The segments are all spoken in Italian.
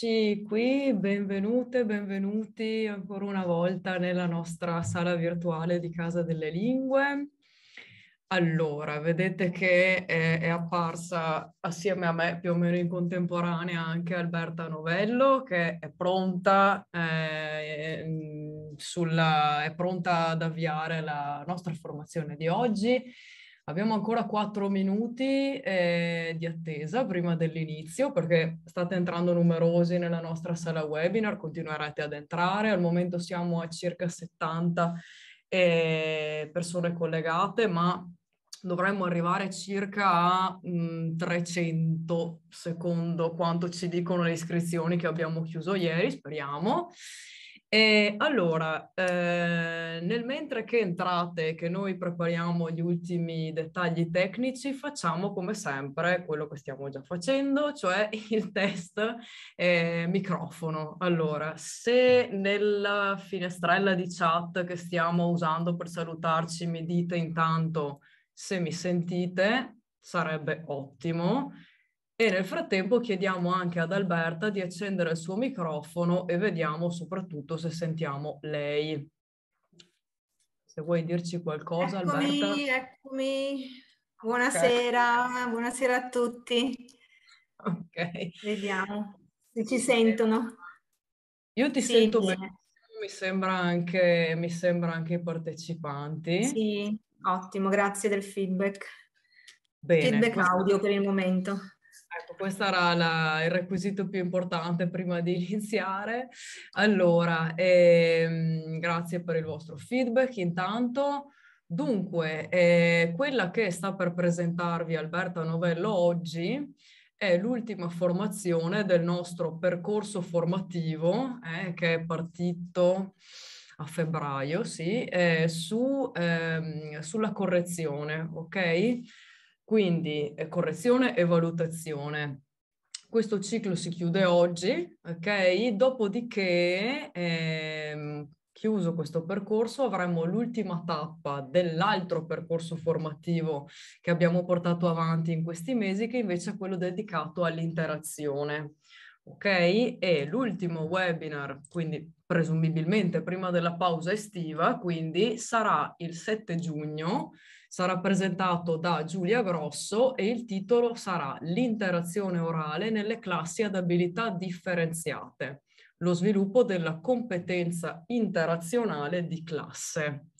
Eccoci qui, benvenute, benvenuti ancora una volta nella nostra sala virtuale di Casa delle Lingue. Allora, vedete che è, eh, è, apparsa assieme a me più o meno in contemporanea anche Alberta Novello che è pronta, eh, mm, sulla, è pronta ad avviare la nostra formazione di oggi Abbiamo ancora quattro minuti eh, di attesa prima dell'inizio perché state entrando numerosi nella nostra sala webinar, continuerete ad entrare, al momento siamo a circa 70 eh, persone collegate, ma dovremmo arrivare circa a mh, mm, 300 secondo quanto ci dicono le iscrizioni che abbiamo chiuso ieri, speriamo. E allora, eh, nel mentre che entrate, che noi prepariamo gli ultimi dettagli tecnici, facciamo come sempre quello che stiamo già facendo, cioè il test eh, microfono. Allora, se nella finestrella di chat che stiamo usando per salutarci mi dite intanto se mi sentite, sarebbe ottimo. E nel frattempo chiediamo anche ad Alberta di accendere il suo microfono e vediamo soprattutto se sentiamo lei. Se vuoi dirci qualcosa, eccomi, Alberta. Eccomi, buonasera, okay. buonasera a tutti. Ok. Vediamo se ci sentono. Io ti sì, sento bene, mi sembra, anche, mi sembra anche i partecipanti. Sì, ottimo, grazie del feedback. Bene. Feedback audio per il momento. Ecco, questo era la, il requisito più importante prima di iniziare. Allora, ehm, grazie per il vostro feedback intanto. Dunque, eh, quella che sta per presentarvi Alberta Novello oggi è l'ultima formazione del nostro percorso formativo eh, che è partito a febbraio, sì, eh, su, ehm, sulla correzione, ok? Quindi eh, correzione e valutazione. Questo ciclo si chiude oggi, ok? Dopodiché, ehm, chiuso questo percorso, avremo l'ultima tappa dell'altro percorso formativo che abbiamo portato avanti in questi mesi, che invece è quello dedicato all'interazione. Ok? E l'ultimo webinar, quindi presumibilmente prima della pausa estiva, quindi sarà il 7 giugno sarà presentato da Giulia Grosso e il titolo sarà L'interazione orale nelle classi ad abilità differenziate, lo sviluppo della competenza interazionale di classe.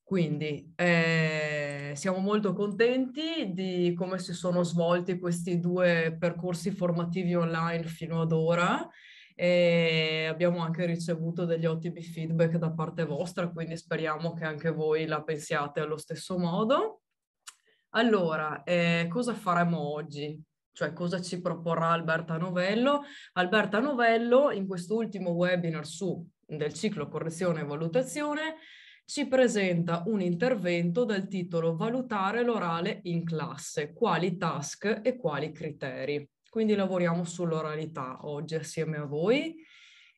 Quindi eh, siamo molto contenti di come si sono svolti questi due percorsi formativi online fino ad ora e abbiamo anche ricevuto degli ottimi feedback da parte vostra, quindi speriamo che anche voi la pensiate allo stesso modo. Allora, eh, cosa faremo oggi? Cioè cosa ci proporrà Alberta Novello? Alberta Novello in quest'ultimo webinar su del ciclo correzione e valutazione ci presenta un intervento dal titolo Valutare l'orale in classe, quali task e quali criteri. Quindi lavoriamo sull'oralità oggi assieme a voi.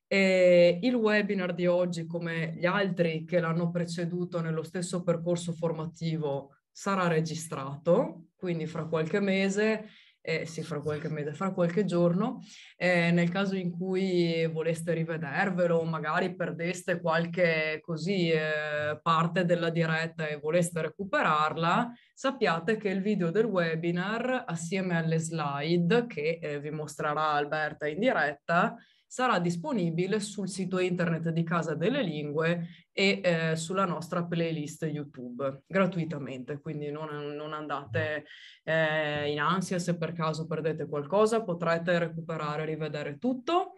E il webinar di oggi, come gli altri che l'hanno preceduto nello stesso percorso formativo, sarà registrato, quindi fra qualche mese eh, sì, fra qualche mese, fra qualche giorno, eh, nel caso in cui voleste rivedervelo, magari perdeste qualche così eh, parte della diretta e voleste recuperarla, sappiate che il video del webinar, assieme alle slide che eh, vi mostrerà Alberta in diretta, sarà disponibile sul sito internet di Casa delle Lingue e eh, sulla nostra playlist YouTube gratuitamente, quindi non, non andate eh, in ansia se per caso perdete qualcosa, potrete recuperare e rivedere tutto.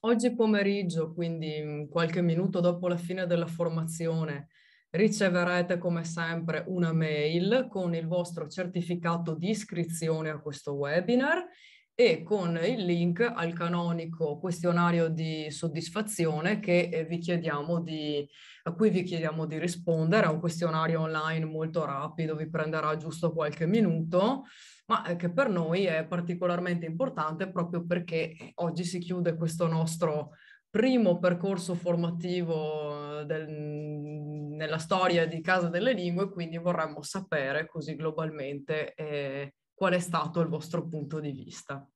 Oggi pomeriggio, quindi mm, qualche minuto dopo la fine della formazione, riceverete come sempre una mail con il vostro certificato di iscrizione a questo webinar e con il link al canonico questionario di soddisfazione eh, di, a cui vi chiediamo di rispondere, è un questionario online molto rapido, vi prenderà giusto qualche minuto, ma eh, che per noi è particolarmente importante proprio perché eh, oggi si chiude questo nostro primo percorso formativo del, nella storia di Casa delle Lingue, quindi vorremmo sapere così globalmente eh, qual è stato il vostro punto di vista.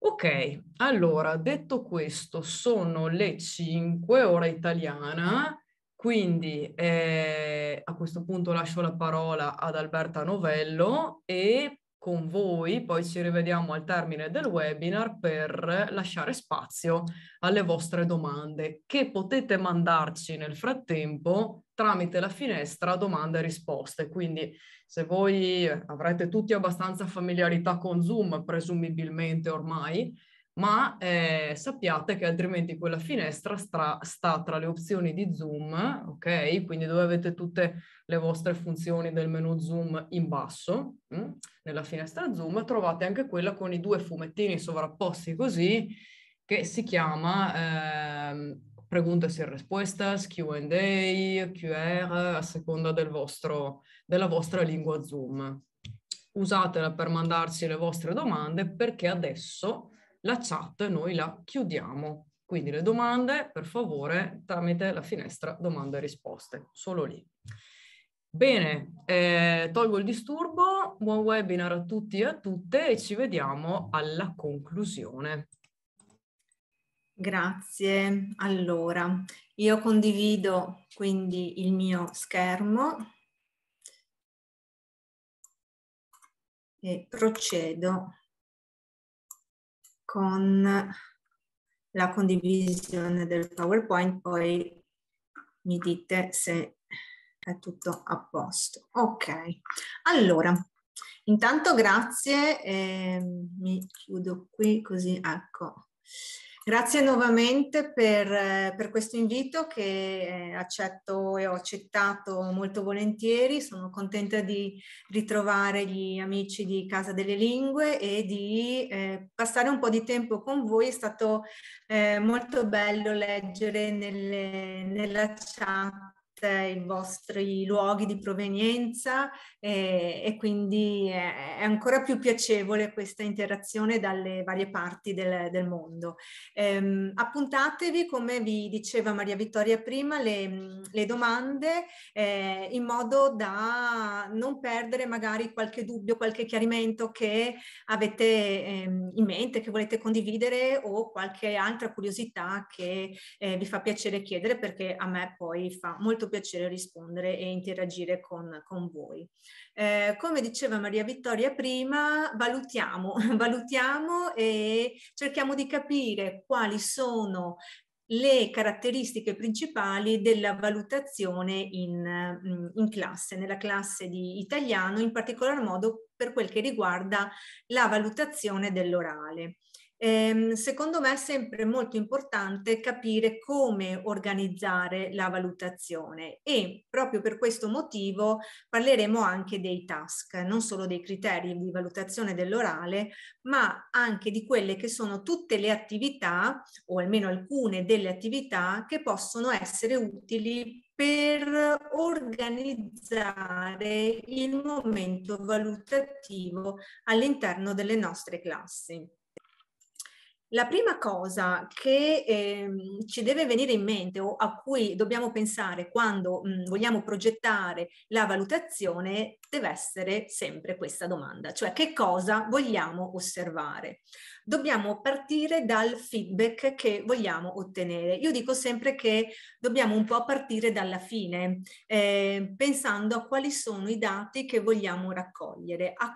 Ok, allora detto questo, sono le 5 ora italiana, quindi eh, a questo punto lascio la parola ad Alberta Novello e con voi poi ci rivediamo al termine del webinar per lasciare spazio alle vostre domande che potete mandarci nel frattempo tramite la finestra domande e risposte. Quindi se voi avrete tutti abbastanza familiarità con Zoom, presumibilmente ormai, ma eh, sappiate che altrimenti quella finestra stra- sta tra le opzioni di Zoom, ok? Quindi dove avete tutte le vostre funzioni del menu Zoom in basso, mh? Mm? nella finestra Zoom, trovate anche quella con i due fumettini sovrapposti così, che si chiama eh, preguntas e rispostas, Q&A, QR, a seconda del vostro della vostra lingua Zoom. Usatela per mandarci le vostre domande perché adesso la chat noi la chiudiamo. Quindi le domande, per favore, tramite la finestra domande e risposte, solo lì. Bene, eh, tolgo il disturbo, buon webinar a tutti e a tutte e ci vediamo alla conclusione. Grazie. Allora, io condivido quindi il mio schermo e procedo con la condivisione del PowerPoint, poi mi dite se è tutto a posto. Ok, allora, intanto grazie, eh, mi chiudo qui così, ecco. Grazie nuovamente per, eh, per, questo invito che eh, accetto e ho accettato molto volentieri. Sono contenta di ritrovare gli amici di Casa delle Lingue e di eh, passare un po' di tempo con voi. È stato eh, molto bello leggere nelle, nella chat i vostri luoghi di provenienza e, eh, e quindi è, è, ancora più piacevole questa interazione dalle varie parti del, del mondo. Ehm, appuntatevi, come vi diceva Maria Vittoria prima, le, le domande eh, in modo da non perdere magari qualche dubbio, qualche chiarimento che avete ehm, in mente, che volete condividere o qualche altra curiosità che eh, vi fa piacere chiedere perché a me poi fa molto piacere rispondere e interagire con, con voi. Eh, come diceva Maria Vittoria prima, valutiamo, valutiamo e cerchiamo di capire quali sono le caratteristiche principali della valutazione in, mm, in, classe, nella classe di italiano, in particolar modo per quel che riguarda la valutazione dell'orale. Ehm, secondo me è sempre molto importante capire come organizzare la valutazione e proprio per questo motivo parleremo anche dei task, non solo dei criteri di valutazione dell'orale, ma anche di quelle che sono tutte le attività o almeno alcune delle attività che possono essere utili per organizzare il momento valutativo all'interno delle nostre classi. La prima cosa che ehm, ci deve venire in mente o a cui dobbiamo pensare quando mh, mhmm, vogliamo progettare la valutazione deve essere sempre questa domanda, cioè che cosa vogliamo osservare. Dobbiamo partire dal feedback che vogliamo ottenere. Io dico sempre che dobbiamo un po' partire dalla fine, eh, pensando a quali sono i dati che vogliamo raccogliere, a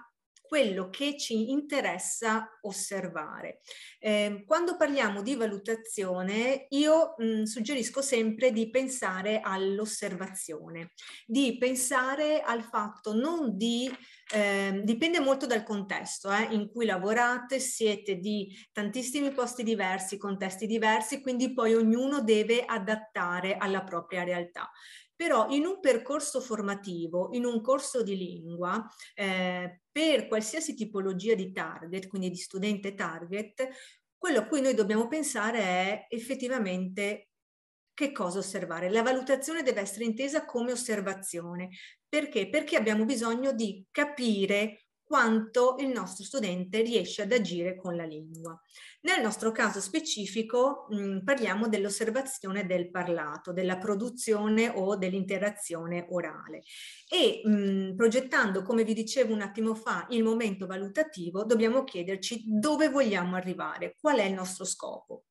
quello che ci interessa osservare. Eh, quando parliamo di valutazione, io mh, suggerisco sempre di pensare all'osservazione, di pensare al fatto non di, eh, dipende molto dal contesto eh, in cui lavorate, siete di tantissimi posti diversi, contesti diversi, quindi poi ognuno deve adattare alla propria realtà però in un percorso formativo, in un corso di lingua, eh, per qualsiasi tipologia di target, quindi di studente target, quello a cui noi dobbiamo pensare è effettivamente che cosa osservare. La valutazione deve essere intesa come osservazione. Perché? Perché abbiamo bisogno di capire quanto il nostro studente riesce ad agire con la lingua. Nel nostro caso specifico mh, mm, parliamo dell'osservazione del parlato, della produzione o dell'interazione orale e mh, mm, progettando, come vi dicevo un attimo fa, il momento valutativo, dobbiamo chiederci dove vogliamo arrivare, qual è il nostro scopo.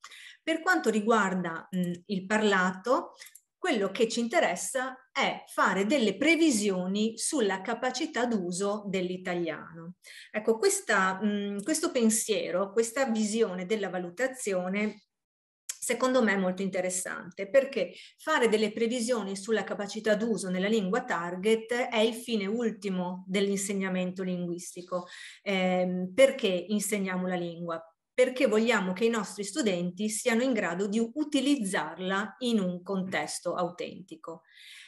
Per quanto riguarda mh, mm, il parlato, quello che ci interessa è fare delle previsioni sulla capacità d'uso dell'italiano. Ecco, questa, mh, mm, questo pensiero, questa visione della valutazione secondo me è molto interessante perché fare delle previsioni sulla capacità d'uso nella lingua target è il fine ultimo dell'insegnamento linguistico. Eh, perché insegniamo la lingua? perché vogliamo che i nostri studenti siano in grado di utilizzarla in un contesto autentico.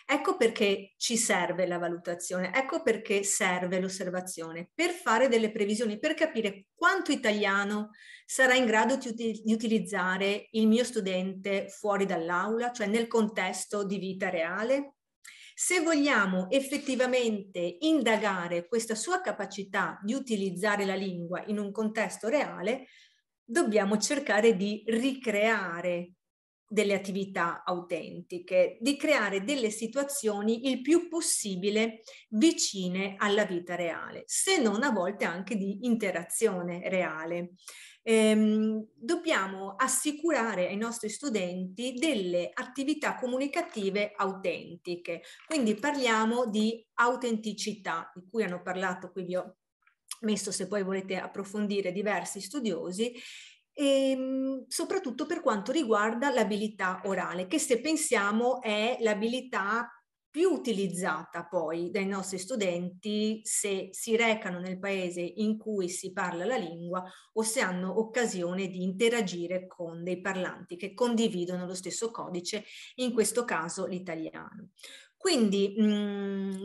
Ecco perché ci serve la valutazione, ecco perché serve l'osservazione, per fare delle previsioni, per capire quanto italiano sarà in grado di, utilizzare il mio studente fuori dall'aula, cioè nel contesto di vita reale. Se vogliamo effettivamente indagare questa sua capacità di utilizzare la lingua in un contesto reale, dobbiamo cercare di ricreare delle attività autentiche, di creare delle situazioni il più possibile vicine alla vita reale, se non a volte anche di interazione reale. Ehm, dobbiamo assicurare ai nostri studenti delle attività comunicative autentiche, quindi parliamo di autenticità, di cui hanno parlato qui gli messo se poi volete approfondire diversi studiosi, e, ehm, soprattutto per quanto riguarda l'abilità orale, che se pensiamo è l'abilità più utilizzata poi dai nostri studenti se si recano nel paese in cui si parla la lingua o se hanno occasione di interagire con dei parlanti che condividono lo stesso codice, in questo caso l'italiano. Quindi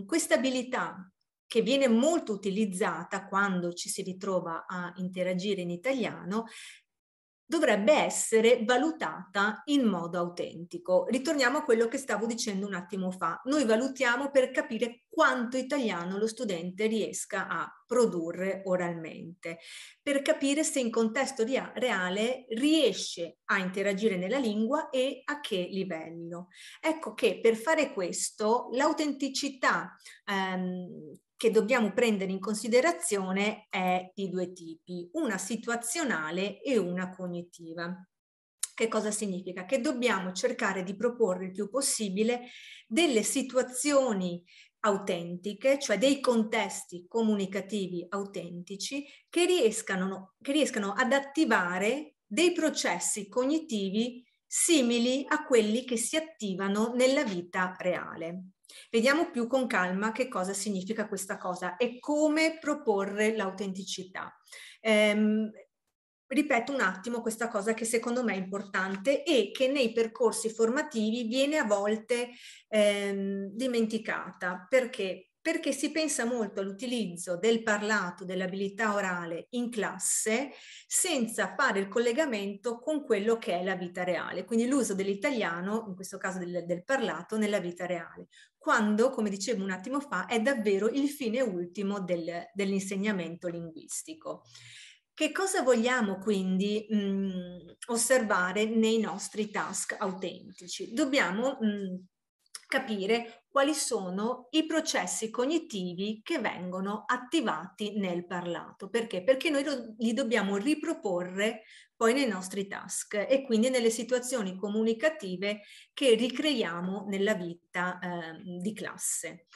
questa abilità che viene molto utilizzata quando ci si ritrova a interagire in italiano, dovrebbe essere valutata in modo autentico. Ritorniamo a quello che stavo dicendo un attimo fa. Noi valutiamo per capire quanto italiano lo studente riesca a produrre oralmente, per capire se in contesto reale riesce a interagire nella lingua e a che livello. Ecco che per fare questo l'autenticità ehm, che dobbiamo prendere in considerazione è di due tipi, una situazionale e una cognitiva. Che cosa significa? Che dobbiamo cercare di proporre il più possibile delle situazioni autentiche, cioè dei contesti comunicativi autentici che riescano, che riescano ad attivare dei processi cognitivi simili a quelli che si attivano nella vita reale. Vediamo più con calma che cosa significa questa cosa e come proporre l'autenticità. Ehm, ripeto un attimo questa cosa che secondo me è importante e che nei percorsi formativi viene a volte ehm, dimenticata. Perché? Perché si pensa molto all'utilizzo del parlato, dell'abilità orale in classe senza fare il collegamento con quello che è la vita reale, quindi l'uso dell'italiano, in questo caso del, del parlato, nella vita reale quando, come dicevo un attimo fa, è davvero il fine ultimo del, dell'insegnamento linguistico. Che cosa vogliamo quindi mh, mm, osservare nei nostri task autentici? Dobbiamo mh, mm, capire quali sono i processi cognitivi che vengono attivati nel parlato. Perché? Perché noi do- li dobbiamo riproporre poi nei nostri task e quindi nelle situazioni comunicative che ricreiamo nella vita eh, di classe.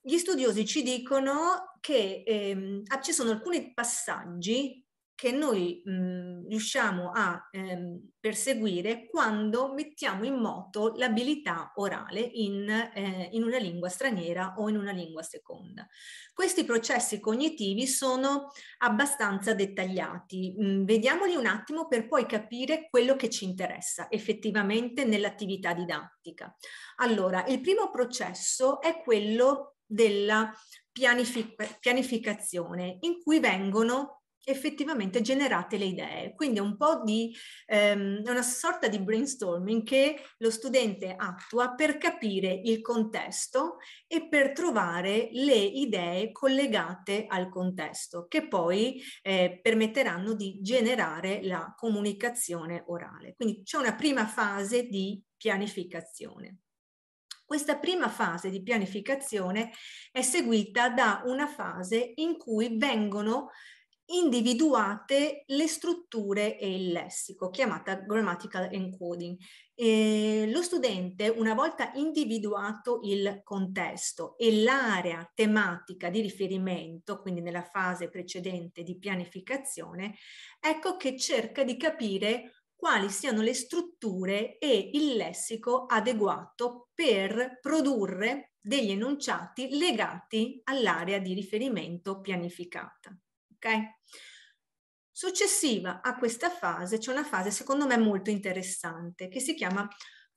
Gli studiosi ci dicono che ehm, ah, ci sono alcuni passaggi che noi mh, mhmm, riusciamo a ehm, perseguire quando mettiamo in moto l'abilità orale in, eh, in, una lingua straniera o in una lingua seconda. Questi processi cognitivi sono abbastanza dettagliati. Mh, mhmm, vediamoli un attimo per poi capire quello che ci interessa effettivamente nell'attività didattica. Allora, il primo processo è quello della pianific pianificazione in cui vengono effettivamente generate le idee. Quindi è un po' di ehm, una sorta di brainstorming che lo studente attua per capire il contesto e per trovare le idee collegate al contesto che poi eh, permetteranno di generare la comunicazione orale. Quindi c'è una prima fase di pianificazione. Questa prima fase di pianificazione è seguita da una fase in cui vengono individuate le strutture e il lessico, chiamata grammatical encoding. E lo studente, una volta individuato il contesto e l'area tematica di riferimento, quindi nella fase precedente di pianificazione, ecco che cerca di capire quali siano le strutture e il lessico adeguato per produrre degli enunciati legati all'area di riferimento pianificata ok? Successiva a questa fase c'è una fase secondo me molto interessante che si chiama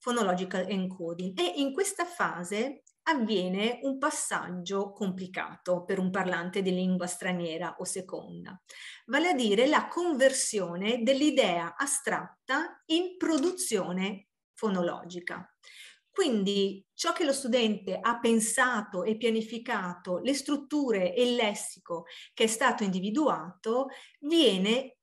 phonological encoding e in questa fase avviene un passaggio complicato per un parlante di lingua straniera o seconda, vale a dire la conversione dell'idea astratta in produzione fonologica. Quindi ciò che lo studente ha pensato e pianificato, le strutture e il lessico che è stato individuato, viene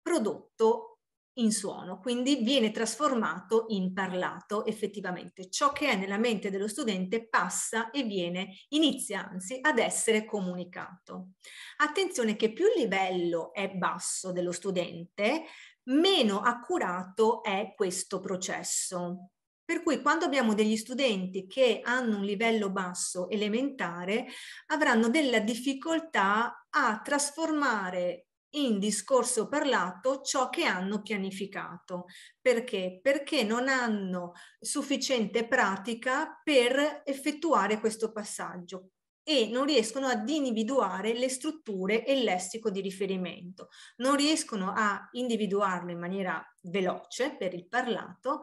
prodotto in suono, quindi viene trasformato in parlato effettivamente. Ciò che è nella mente dello studente passa e viene, inizia anzi ad essere comunicato. Attenzione che più il livello è basso dello studente, meno accurato è questo processo. Per cui quando abbiamo degli studenti che hanno un livello basso elementare, avranno della difficoltà a trasformare in discorso parlato ciò che hanno pianificato. Perché? Perché non hanno sufficiente pratica per effettuare questo passaggio e non riescono ad individuare le strutture e il lessico di riferimento, non riescono a individuarlo in maniera veloce per il parlato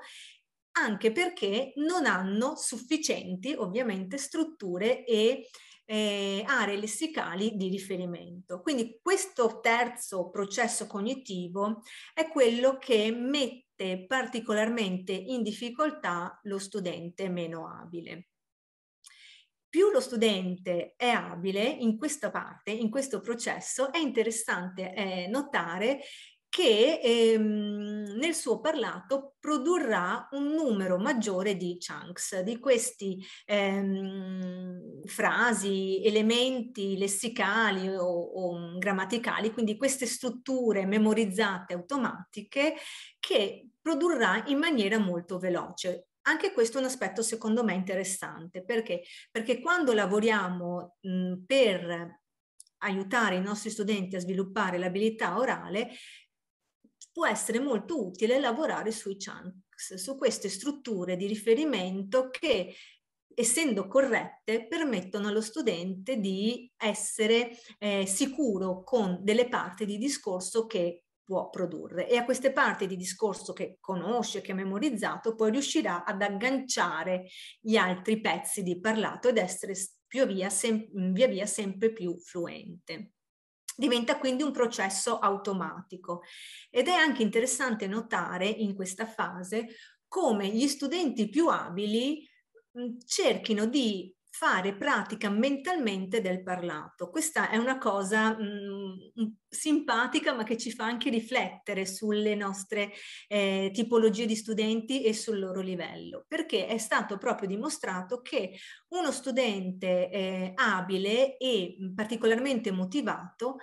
anche perché non hanno sufficienti ovviamente strutture e eh, aree lessicali di riferimento. Quindi questo terzo processo cognitivo è quello che mette particolarmente in difficoltà lo studente meno abile. Più lo studente è abile in questa parte, in questo processo, è interessante eh, notare che ehm, nel suo parlato produrrà un numero maggiore di chunks, di questi ehm, frasi, elementi lessicali o, o grammaticali, quindi queste strutture memorizzate automatiche che produrrà in maniera molto veloce. Anche questo è un aspetto secondo me interessante, perché? Perché quando lavoriamo mh, per aiutare i nostri studenti a sviluppare l'abilità orale, può essere molto utile lavorare sui chunks, su queste strutture di riferimento che essendo corrette, permettono allo studente di essere eh, sicuro con delle parti di discorso che può produrre e a queste parti di discorso che conosce, che ha memorizzato, poi riuscirà ad agganciare gli altri pezzi di parlato ed essere via, via, via sempre più fluente diventa quindi un processo automatico. Ed è anche interessante notare in questa fase come gli studenti più abili cerchino di fare pratica mentalmente del parlato. Questa è una cosa mh, mm, simpatica ma che ci fa anche riflettere sulle nostre eh, tipologie di studenti e sul loro livello, perché è stato proprio dimostrato che uno studente eh, abile e mm, particolarmente motivato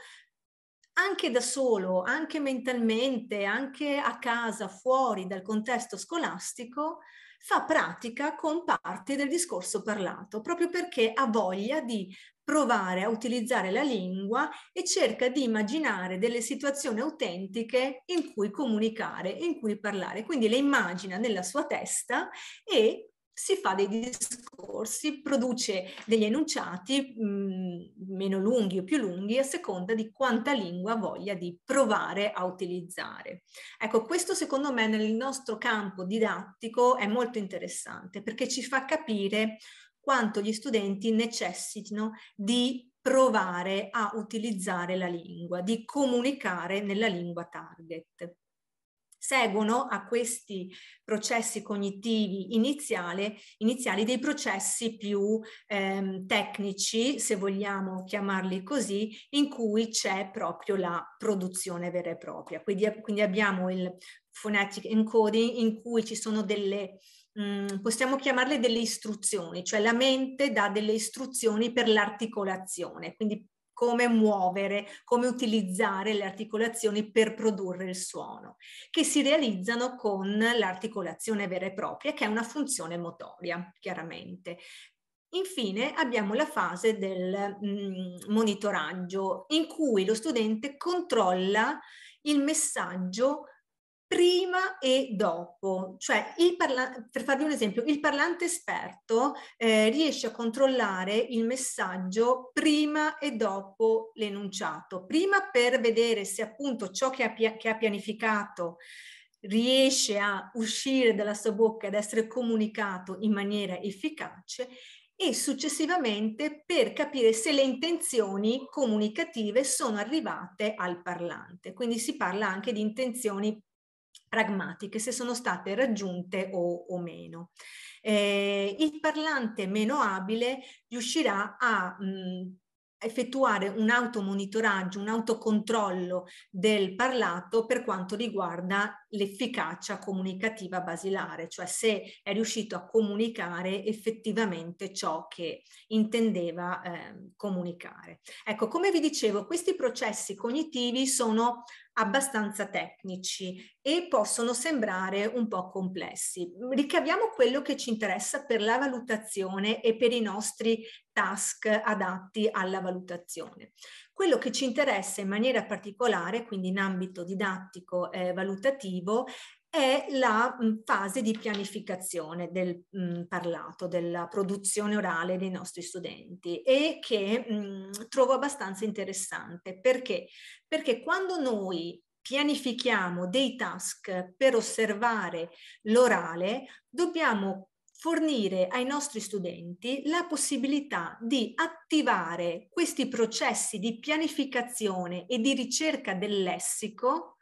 anche da solo, anche mentalmente, anche a casa, fuori dal contesto scolastico, fa pratica con parti del discorso parlato, proprio perché ha voglia di provare a utilizzare la lingua e cerca di immaginare delle situazioni autentiche in cui comunicare, in cui parlare. Quindi le immagina nella sua testa e si fa dei discorsi, produce degli enunciati mh, mm, meno lunghi o più lunghi a seconda di quanta lingua voglia di provare a utilizzare. Ecco, questo secondo me nel nostro campo didattico è molto interessante perché ci fa capire quanto gli studenti necessitino di provare a utilizzare la lingua, di comunicare nella lingua target seguono a questi processi cognitivi iniziali, iniziali dei processi più ehm, tecnici, se vogliamo chiamarli così, in cui c'è proprio la produzione vera e propria. Quindi, quindi abbiamo il phonetic encoding in cui ci sono delle mm, possiamo chiamarle delle istruzioni, cioè la mente dà delle istruzioni per l'articolazione, quindi come muovere, come utilizzare le articolazioni per produrre il suono, che si realizzano con l'articolazione vera e propria, che è una funzione motoria, chiaramente. Infine abbiamo la fase del mh, mm, monitoraggio in cui lo studente controlla il messaggio prima e dopo, cioè parla- per farvi un esempio, il parlante esperto eh, riesce a controllare il messaggio prima e dopo l'enunciato, prima per vedere se appunto ciò che ha, pia- che ha pianificato riesce a uscire dalla sua bocca ed essere comunicato in maniera efficace e successivamente per capire se le intenzioni comunicative sono arrivate al parlante. Quindi si parla anche di intenzioni pragmatiche, se sono state raggiunte o, o meno. Eh, il parlante meno abile riuscirà a mh, effettuare un automonitoraggio, un autocontrollo del parlato per quanto riguarda l'efficacia comunicativa basilare, cioè se è riuscito a comunicare effettivamente ciò che intendeva eh, comunicare. Ecco, come vi dicevo, questi processi cognitivi sono abbastanza tecnici e possono sembrare un po' complessi. Ricaviamo quello che ci interessa per la valutazione e per i nostri task adatti alla valutazione. Quello che ci interessa in maniera particolare, quindi in ambito didattico valutativo, è la mh, mhmm, fase di pianificazione del mh, mhmm, parlato, della produzione orale dei nostri studenti e che mh, mhmm, trovo abbastanza interessante perché? perché quando noi pianifichiamo dei task per osservare l'orale, dobbiamo fornire ai nostri studenti la possibilità di attivare questi processi di pianificazione e di ricerca del lessico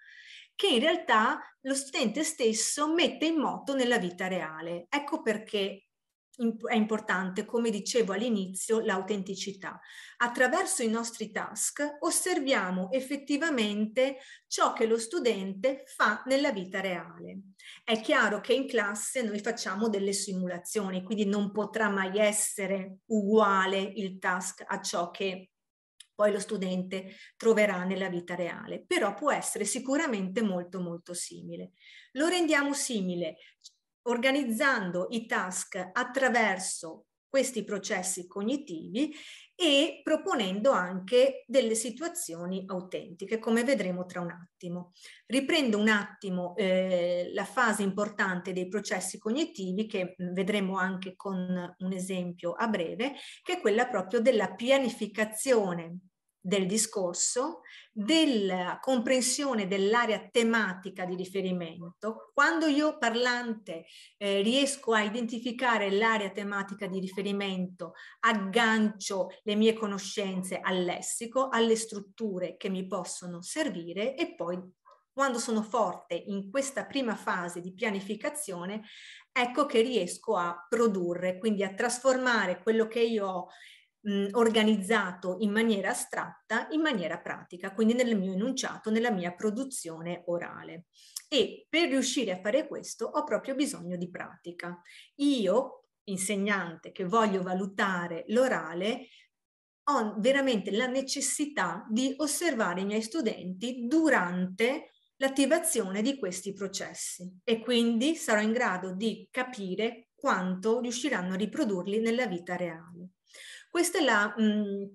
che in realtà lo studente stesso mette in moto nella vita reale. Ecco perché è importante, come dicevo all'inizio, l'autenticità. Attraverso i nostri task osserviamo effettivamente ciò che lo studente fa nella vita reale. È chiaro che in classe noi facciamo delle simulazioni, quindi non potrà mai essere uguale il task a ciò che poi lo studente troverà nella vita reale, però può essere sicuramente molto molto simile. Lo rendiamo simile organizzando i task attraverso questi processi cognitivi e proponendo anche delle situazioni autentiche, come vedremo tra un attimo. Riprendo un attimo eh, la fase importante dei processi cognitivi, che mm, vedremo anche con un esempio a breve, che è quella proprio della pianificazione del discorso, della comprensione dell'area tematica di riferimento. Quando io parlante eh, riesco a identificare l'area tematica di riferimento, aggancio le mie conoscenze al lessico, alle strutture che mi possono servire e poi quando sono forte in questa prima fase di pianificazione, ecco che riesco a produrre, quindi a trasformare quello che io ho mh, organizzato in maniera astratta, in maniera pratica, quindi nel mio enunciato, nella mia produzione orale. E per riuscire a fare questo ho proprio bisogno di pratica. Io, insegnante che voglio valutare l'orale, ho veramente la necessità di osservare i miei studenti durante l'attivazione di questi processi e quindi sarò in grado di capire quanto riusciranno a riprodurli nella vita reale. Questa è la mhmm,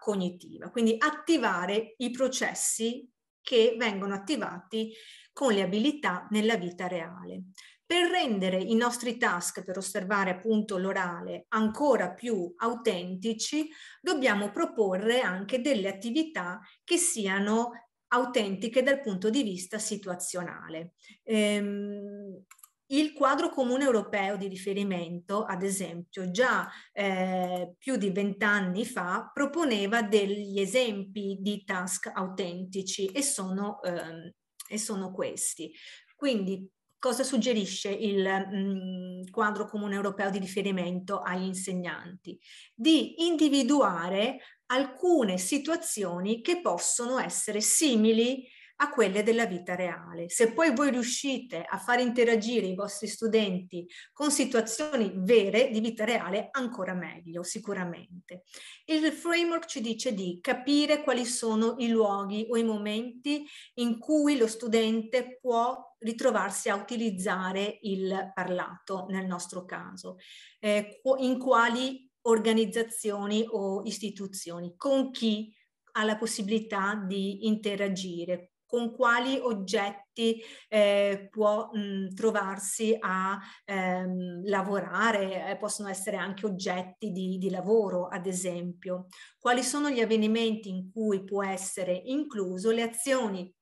cognitiva, quindi attivare i processi che vengono attivati con le abilità nella vita reale. Per rendere i nostri task per osservare appunto l'orale ancora più autentici, dobbiamo proporre anche delle attività che siano autentiche dal punto di vista situazionale. Ehm, il quadro comune europeo di riferimento, ad esempio, già eh, più di vent'anni fa proponeva degli esempi di task autentici e sono, eh, e sono questi. Quindi cosa suggerisce il mh, mm, quadro comune europeo di riferimento agli insegnanti? Di individuare alcune situazioni che possono essere simili a quelle della vita reale. Se poi voi riuscite a far interagire i vostri studenti con situazioni vere di vita reale, ancora meglio, sicuramente. Il framework ci dice di capire quali sono i luoghi o i momenti in cui lo studente può ritrovarsi a utilizzare il parlato, nel nostro caso, eh, in quali organizzazioni o istituzioni, con chi ha la possibilità di interagire, con quali oggetti eh, può mh, trovarsi a ehm, lavorare, eh, possono essere anche oggetti di, di, lavoro, ad esempio, quali sono gli avvenimenti in cui può essere incluso, le azioni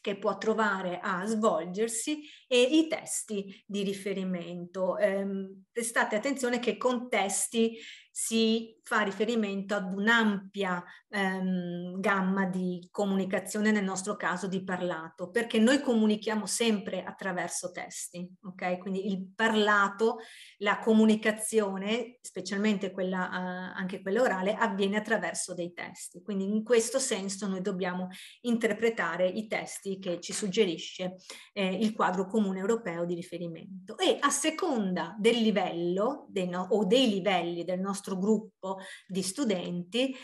che può trovare a svolgersi e i testi di riferimento. Eh, prestate attenzione che contesti si fa riferimento ad un'ampia ehm, gamma di comunicazione, nel nostro caso di parlato, perché noi comunichiamo sempre attraverso testi, ok? Quindi il parlato, la comunicazione, specialmente quella, eh, anche quella orale, avviene attraverso dei testi. Quindi in questo senso noi dobbiamo interpretare i testi che ci suggerisce eh, il quadro comune europeo di riferimento. E a seconda del livello dei no, o dei livelli del nostro nostro gruppo di studenti,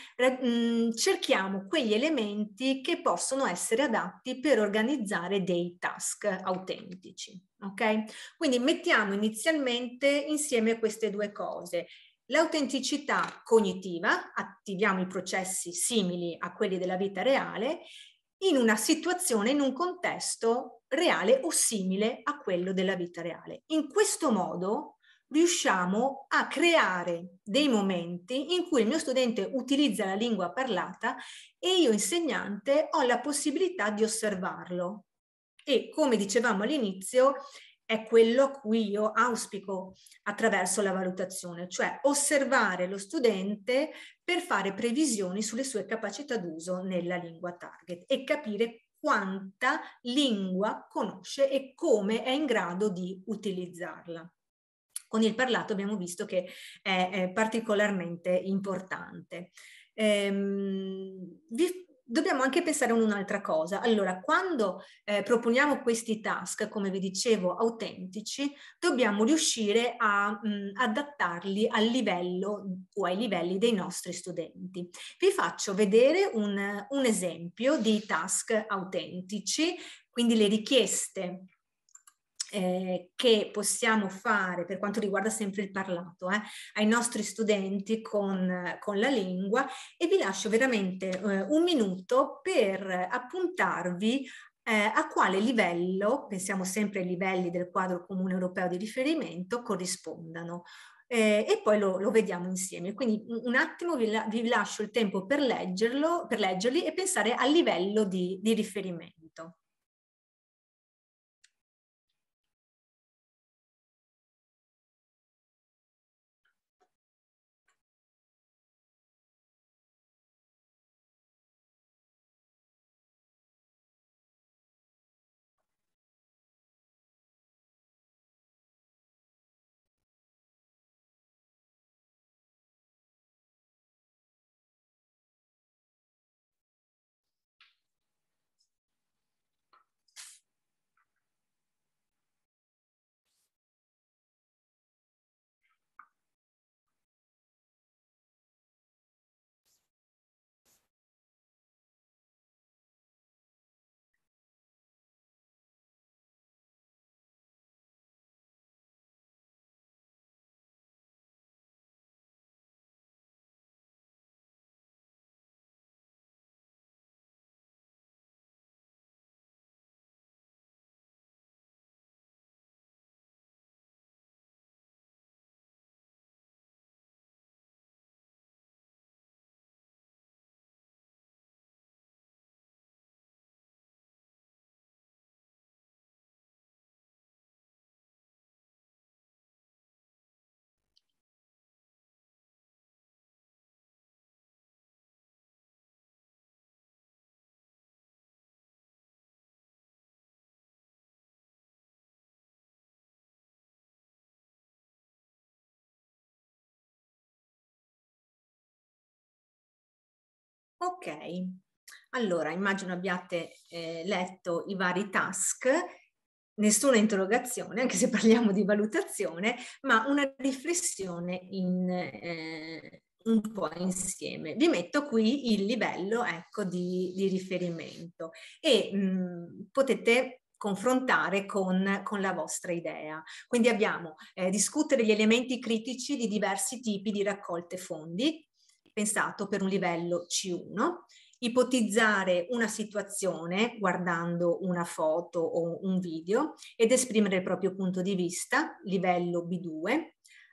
mm, cerchiamo quegli elementi che possono essere adatti per organizzare dei task autentici. Okay? Quindi mettiamo inizialmente insieme queste due cose. L'autenticità cognitiva, attiviamo i processi simili a quelli della vita reale, in una situazione, in un contesto reale o simile a quello della vita reale. In questo modo riusciamo a creare dei momenti in cui il mio studente utilizza la lingua parlata e io insegnante ho la possibilità di osservarlo. E come dicevamo all'inizio, è quello a cui io auspico attraverso la valutazione, cioè osservare lo studente per fare previsioni sulle sue capacità d'uso nella lingua target e capire quanta lingua conosce e come è in grado di utilizzarla con il parlato abbiamo visto che è, è particolarmente importante. Ehm, vi, dobbiamo anche pensare a un'altra cosa. Allora, quando eh, proponiamo questi task, come vi dicevo, autentici, dobbiamo riuscire a mh, mm, adattarli al livello o ai livelli dei nostri studenti. Vi faccio vedere un, un esempio di task autentici, quindi le richieste eh, che possiamo fare per quanto riguarda sempre il parlato eh, ai nostri studenti con, con, la lingua e vi lascio veramente eh, un minuto per appuntarvi eh, a quale livello, pensiamo sempre ai livelli del quadro comune europeo di riferimento, corrispondano. Eh, e poi lo, lo, vediamo insieme. Quindi un attimo vi, la, vi lascio il tempo per, leggerlo, per leggerli e pensare al livello di, di riferimento. Ok, allora immagino abbiate eh, letto i vari task, nessuna interrogazione, anche se parliamo di valutazione, ma una riflessione in, eh, un po' insieme. Vi metto qui il livello ecco, di, di riferimento e mh, mm, potete confrontare con, con, la vostra idea. Quindi abbiamo eh, discutere gli elementi critici di diversi tipi di raccolte fondi, pensato per un livello C1, ipotizzare una situazione guardando una foto o un video ed esprimere il proprio punto di vista, livello B2,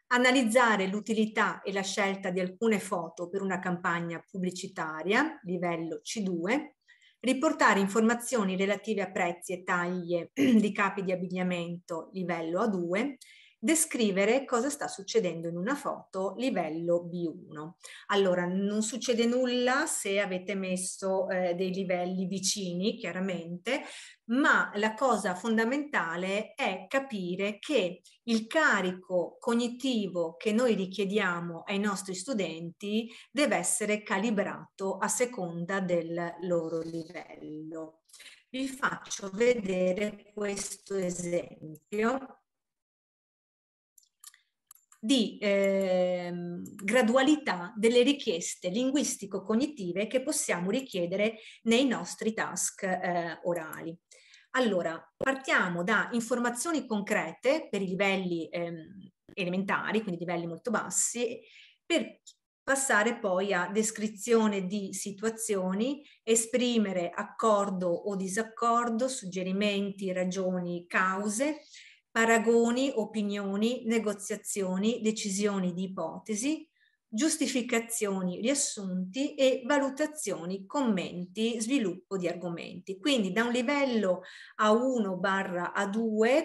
analizzare l'utilità e la scelta di alcune foto per una campagna pubblicitaria, livello C2, riportare informazioni relative a prezzi e taglie di capi di abbigliamento, livello A2, descrivere cosa sta succedendo in una foto livello B1. Allora, non succede nulla se avete messo eh, dei livelli vicini, chiaramente, ma la cosa fondamentale è capire che il carico cognitivo che noi richiediamo ai nostri studenti deve essere calibrato a seconda del loro livello. Vi faccio vedere questo esempio di eh, gradualità delle richieste linguistico-cognitive che possiamo richiedere nei nostri task eh, orali. Allora, partiamo da informazioni concrete per i livelli eh, elementari, quindi livelli molto bassi, per passare poi a descrizione di situazioni, esprimere accordo o disaccordo, suggerimenti, ragioni, cause, paragoni, opinioni, negoziazioni, decisioni di ipotesi, giustificazioni, riassunti e valutazioni, commenti, sviluppo di argomenti. Quindi da un livello A1 barra A2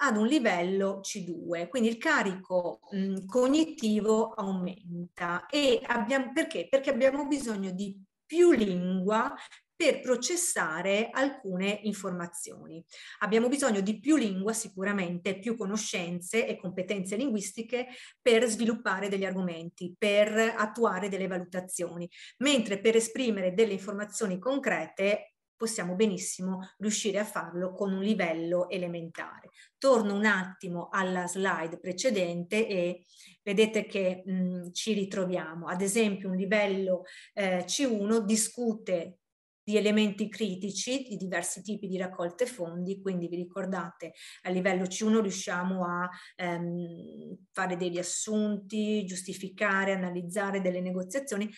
ad un livello C2, quindi il carico mh, cognitivo aumenta e abbiamo, perché? Perché abbiamo bisogno di più lingua per processare alcune informazioni. Abbiamo bisogno di più lingua sicuramente, più conoscenze e competenze linguistiche per sviluppare degli argomenti, per attuare delle valutazioni, mentre per esprimere delle informazioni concrete possiamo benissimo riuscire a farlo con un livello elementare. Torno un attimo alla slide precedente e vedete che mh, mm, ci ritroviamo. Ad esempio un livello eh, C1 discute di elementi critici di diversi tipi di raccolte fondi, quindi vi ricordate a livello C1 riusciamo a ehm, fare dei riassunti, giustificare, analizzare delle negoziazioni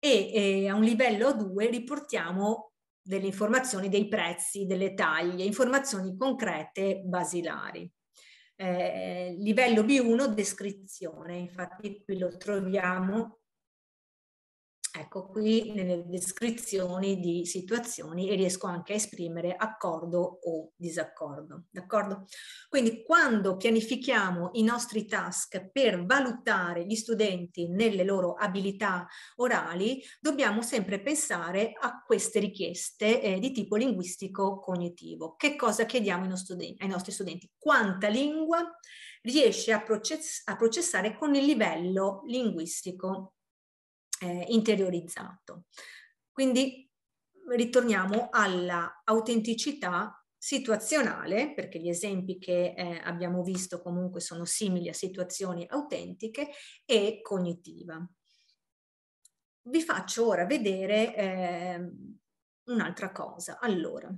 e eh, a un livello 2 riportiamo delle informazioni dei prezzi, delle taglie, informazioni concrete basilari. Eh, livello B1 descrizione, infatti qui lo troviamo Ecco, qui nelle descrizioni di situazioni e riesco anche a esprimere accordo o disaccordo. D'accordo? Quindi quando pianifichiamo i nostri task per valutare gli studenti nelle loro abilità orali, dobbiamo sempre pensare a queste richieste eh, di tipo linguistico cognitivo. Che cosa chiediamo ai, nostri, ai nostri studenti? Quanta lingua riesce a, process a processare con il livello linguistico eh, interiorizzato. Quindi ritorniamo all'autenticità situazionale, perché gli esempi che eh, abbiamo visto comunque sono simili a situazioni autentiche, e cognitiva. Vi faccio ora vedere eh, un'altra cosa. Allora,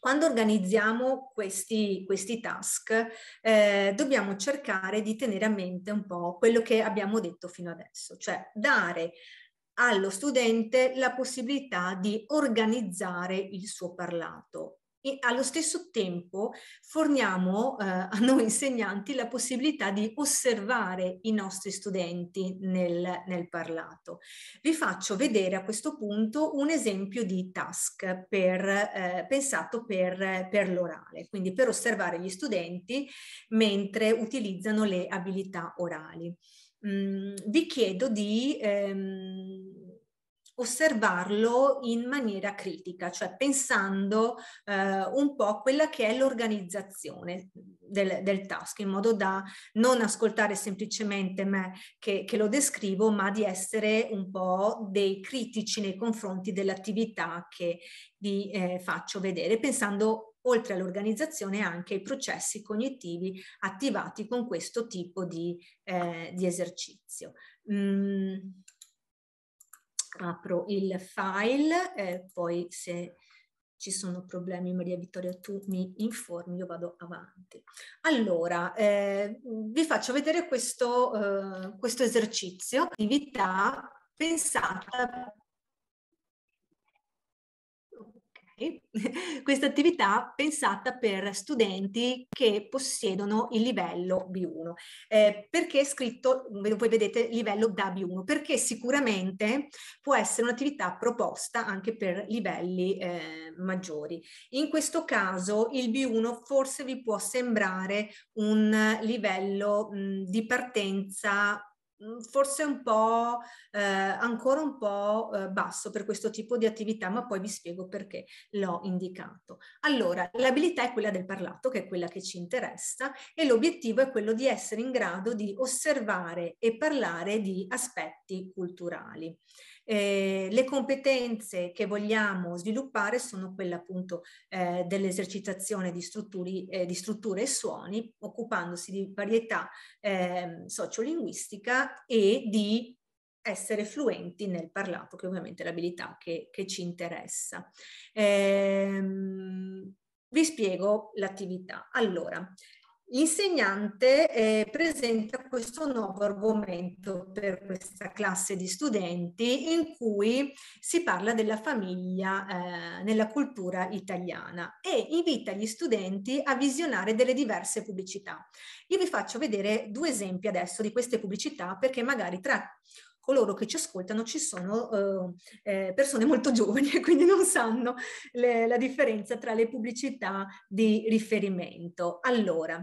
quando organizziamo questi, questi task eh, dobbiamo cercare di tenere a mente un po' quello che abbiamo detto fino adesso, cioè dare allo studente la possibilità di organizzare il suo parlato, e allo stesso tempo forniamo eh, a noi insegnanti la possibilità di osservare i nostri studenti nel, nel, parlato. Vi faccio vedere a questo punto un esempio di task per, eh, pensato per, per l'orale, quindi per osservare gli studenti mentre utilizzano le abilità orali. Mm, vi chiedo di... Ehm, osservarlo in maniera critica, cioè pensando eh, un po' a quella che è l'organizzazione del, del, task, in modo da non ascoltare semplicemente me che, che lo descrivo, ma di essere un po' dei critici nei confronti dell'attività che vi eh, faccio vedere, pensando oltre all'organizzazione anche ai processi cognitivi attivati con questo tipo di, eh, di esercizio. Mm, apro il file, e poi se ci sono problemi Maria Vittoria tu mi informi, io vado avanti. Allora, eh, vi faccio vedere questo, eh, questo esercizio, attività pensata questa attività pensata per studenti che possiedono il livello B1. Eh, perché è scritto, voi vedete, livello da B1? Perché sicuramente può essere un'attività proposta anche per livelli eh, maggiori. In questo caso il B1 forse vi può sembrare un livello mh, di partenza Mm, forse un po' eh, ancora un po' eh, basso per questo tipo di attività, ma poi vi spiego perché l'ho indicato. Allora, l'abilità è quella del parlato, che è quella che ci interessa, e l'obiettivo è quello di essere in grado di osservare e parlare di aspetti culturali. Eh, le competenze che vogliamo sviluppare sono quelle appunto eh, dell'esercitazione di, eh, di, strutture e suoni, occupandosi di varietà ehm, sociolinguistica e di essere fluenti nel parlato, che ovviamente è l'abilità che, che, ci interessa. Ehm, vi spiego l'attività. Allora, L'insegnante eh, presenta questo nuovo argomento per questa classe di studenti in cui si parla della famiglia eh, nella cultura italiana e invita gli studenti a visionare delle diverse pubblicità. Io vi faccio vedere due esempi adesso di queste pubblicità perché magari tra coloro che ci ascoltano ci sono eh, eh persone molto giovani e quindi non sanno le, la differenza tra le pubblicità di riferimento. Allora,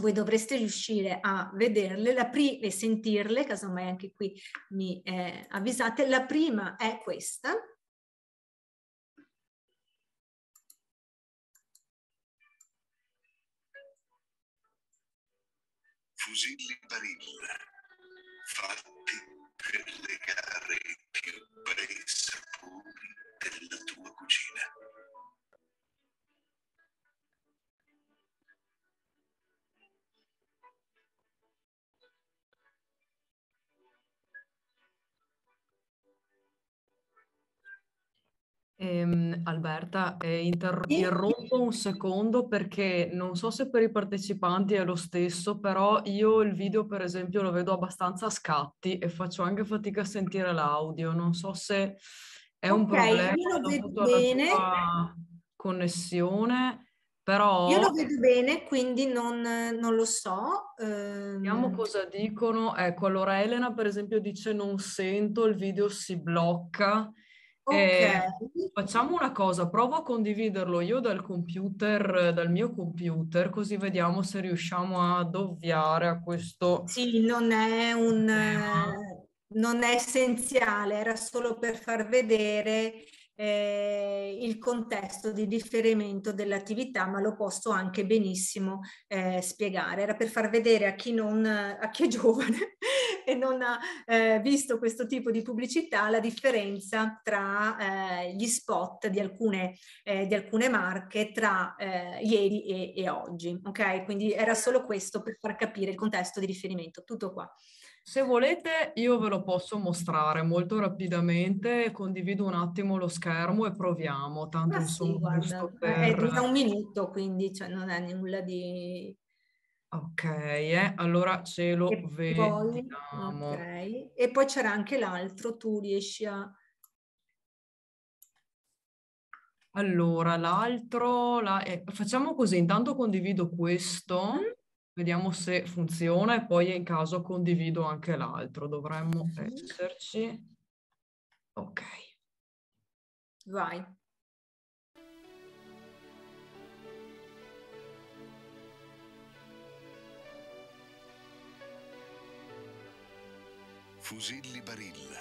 voi dovreste riuscire a vederle pri- e sentirle, casomai anche qui mi eh, avvisate. La prima è questa. Fusilli Barilla, fatti per legare il più bei sapori della tua cucina. Ehm, Alberta, eh, inter- interrompo un secondo perché non so se per i partecipanti è lo stesso, però io il video per esempio lo vedo abbastanza a scatti e faccio anche fatica a sentire l'audio, non so se è un okay, problema io lo vedo bene. connessione, però... Io lo vedo bene, quindi non, non lo so. Ehm... Vediamo cosa dicono, ecco allora Elena per esempio dice non sento, il video si blocca. Okay. Ehm, facciamo una cosa, provo a condividerlo io dal computer, dal mio computer, così vediamo se riusciamo ad ovviare a questo. Sì, non è un... Eh. Non è essenziale, era solo per far vedere eh, il contesto di differimento dell'attività, ma lo posso anche benissimo eh, spiegare. Era per far vedere a chi, non, a chi è giovane e non ha eh, visto questo tipo di pubblicità la differenza tra eh, gli spot di alcune, eh, di alcune marche tra eh, ieri e, e oggi. Ok, quindi era solo questo per far capire il contesto di riferimento. Tutto qua. Se volete io ve lo posso mostrare molto rapidamente, condivido un attimo lo schermo e proviamo, tanto ah, insomma sì, per... È da un minuto quindi cioè non è nulla di... Ok, eh, allora ce lo e vediamo. Poi, okay. E poi c'era anche l'altro, tu riesci a... Allora, l'altro, la... eh, facciamo così, intanto condivido questo. Mm-hmm. Vediamo se funziona e poi in caso condivido anche l'altro. Dovremmo mhm. esserci. Ok. Vai. Fusilli Barilla,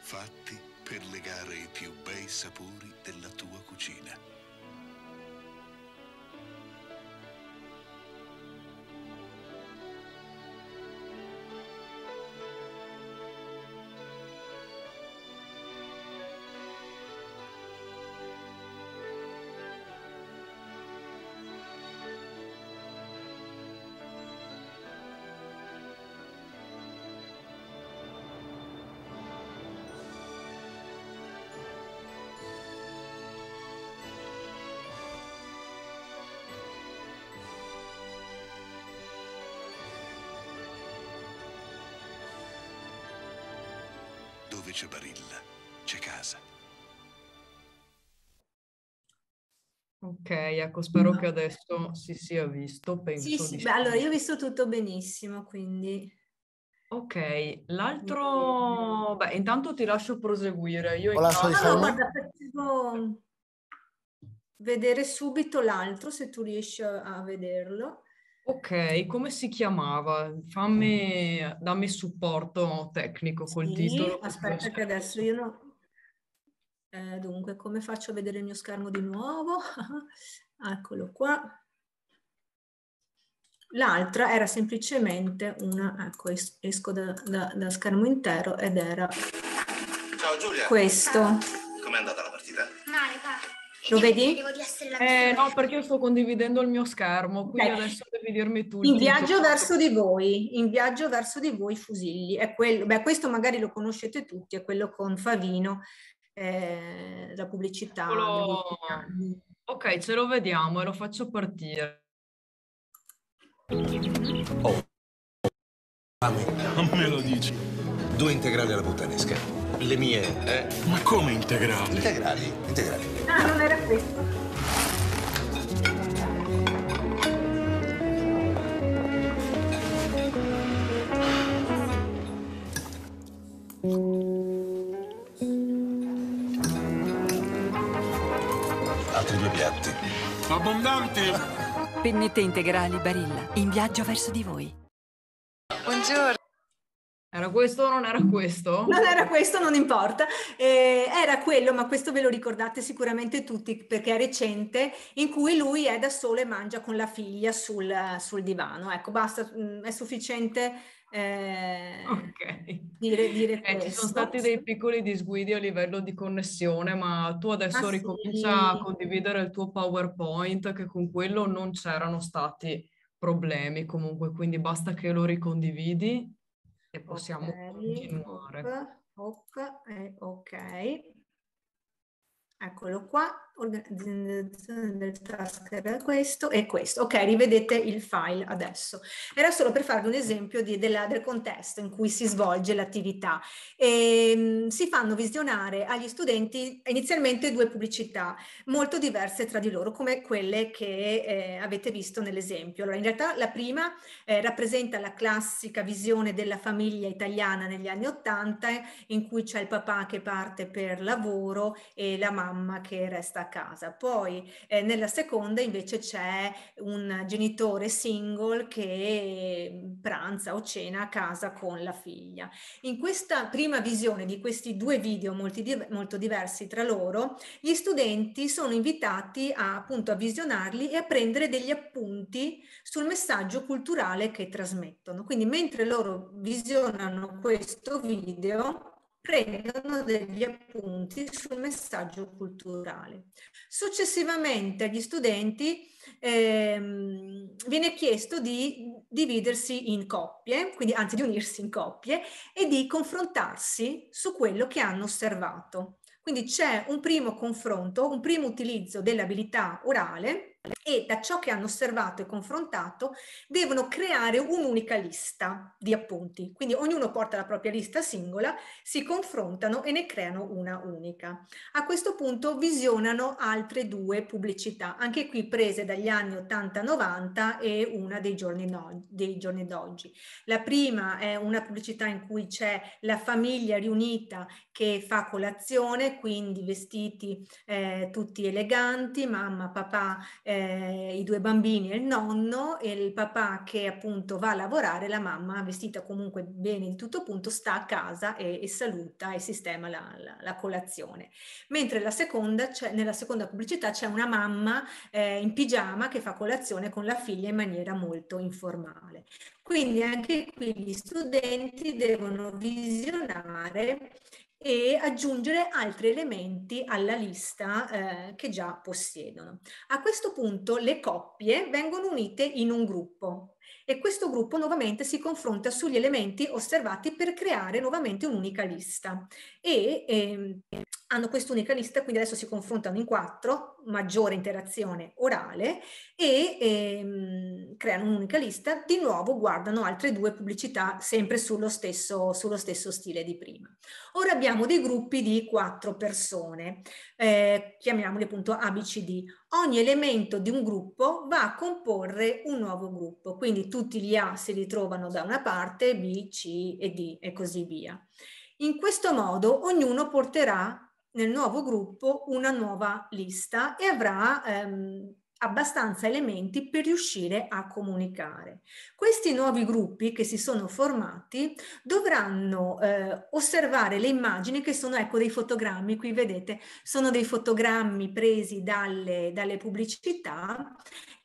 fatti per legare i più bei sapori della tua cucina dove c'è Barilla, c'è casa. Ok, ecco, spero no. che adesso si sia visto. Penso sì, sì, beh, allora io ho visto tutto benissimo, quindi... Ok, l'altro... Beh, intanto ti lascio proseguire. Io ho intanto... No, no, guarda, facevo vedere subito l'altro, se tu riesci a vederlo. Ok, come si chiamava? Fammi, dammi supporto tecnico col sì, titolo. Aspetta che adesso io no... Eh, dunque, come faccio a vedere il mio schermo di nuovo? Eccolo qua. L'altra era semplicemente una, ecco, esco da, da, da schermo intero ed era Ciao Giulia. questo. Lo vedi? Eh, no, perché io sto condividendo il mio schermo, quindi Beh. adesso devi dirmi tu. In viaggio verso di voi, in viaggio verso di voi Fusilli. È quello, Beh, questo magari lo conoscete tutti, è quello con Favino, eh, la pubblicità. Quello... Ok, ce lo vediamo e lo faccio partire. Oh, me lo dici. Due integrali alla puttanesca le mie, eh? Ma come integrali? Integrali, integrali. Ah, non era questo. Altri due piatti. Abbondanti! Pennette integrali Barilla, in viaggio verso di voi. Buongiorno. Era questo o non era questo? Non era questo, non importa. Eh, era quello, ma questo ve lo ricordate sicuramente tutti perché è recente, in cui lui è da solo e mangia con la figlia sul, sul divano. Ecco, basta, mm, è sufficiente eh, okay. dire, dire eh, Ci sono stati dei piccoli disguidi a livello di connessione, ma tu adesso ah, ricomincia sì. a condividere il tuo PowerPoint che con quello non c'erano stati problemi comunque, quindi basta che lo ricondividi e possiamo okay. continuare. Hop, hop, eh, ok, eccolo qua organizzazione del task era questo e questo. Ok, rivedete il file adesso. Era solo per farvi un esempio di, della, del contesto in cui si svolge l'attività. E, ehm, si fanno visionare agli studenti inizialmente due pubblicità molto diverse tra di loro, come quelle che eh, avete visto nell'esempio. Allora, in realtà la prima eh, rappresenta la classica visione della famiglia italiana negli anni Ottanta, in cui c'è il papà che parte per lavoro e la mamma che resta porta casa. Poi eh, nella seconda invece c'è un genitore single che mm, pranza o cena a casa con la figlia. In questa prima visione di questi due video molti, molto diversi tra loro, gli studenti sono invitati a, appunto a visionarli e a prendere degli appunti sul messaggio culturale che trasmettono. Quindi mentre loro visionano questo video, prendono degli appunti sul messaggio culturale. Successivamente agli studenti ehm, viene chiesto di dividersi in coppie, quindi anzi di unirsi in coppie e di confrontarsi su quello che hanno osservato. Quindi c'è un primo confronto, un primo utilizzo dell'abilità orale e da ciò che hanno osservato e confrontato devono creare un'unica lista di appunti. Quindi ognuno porta la propria lista singola, si confrontano e ne creano una unica. A questo punto visionano altre due pubblicità, anche qui prese dagli anni 80-90 e una dei giorni, no, dei giorni d'oggi. La prima è una pubblicità in cui c'è la famiglia riunita che fa colazione, quindi vestiti eh, tutti eleganti, mamma, papà, eh, eh, i due bambini e il nonno e il papà che appunto va a lavorare, la mamma vestita comunque bene in tutto punto sta a casa e, e saluta e sistema la, la, la colazione. Mentre la seconda, cioè, nella seconda pubblicità c'è una mamma eh, in pigiama che fa colazione con la figlia in maniera molto informale. Quindi anche qui gli studenti devono visionare e aggiungere altri elementi alla lista eh, che già possiedono. A questo punto le coppie vengono unite in un gruppo e questo gruppo nuovamente si confronta sugli elementi osservati per creare nuovamente un'unica lista. E ehm, hanno quest'unica lista, quindi adesso si confrontano in quattro, maggiore interazione orale, e ehm, creano un'unica lista, di nuovo guardano altre due pubblicità sempre sullo stesso, sullo stesso stile di prima. Ora abbiamo dei gruppi di quattro persone, eh, chiamiamoli appunto ABCD ogni elemento di un gruppo va a comporre un nuovo gruppo, quindi tutti gli A si ritrovano da una parte, B, C e D e così via. In questo modo ognuno porterà nel nuovo gruppo una nuova lista e avrà ehm, abbastanza elementi per riuscire a comunicare. Questi nuovi gruppi che si sono formati dovranno eh, osservare le immagini che sono ecco dei fotogrammi, qui vedete sono dei fotogrammi presi dalle, dalle pubblicità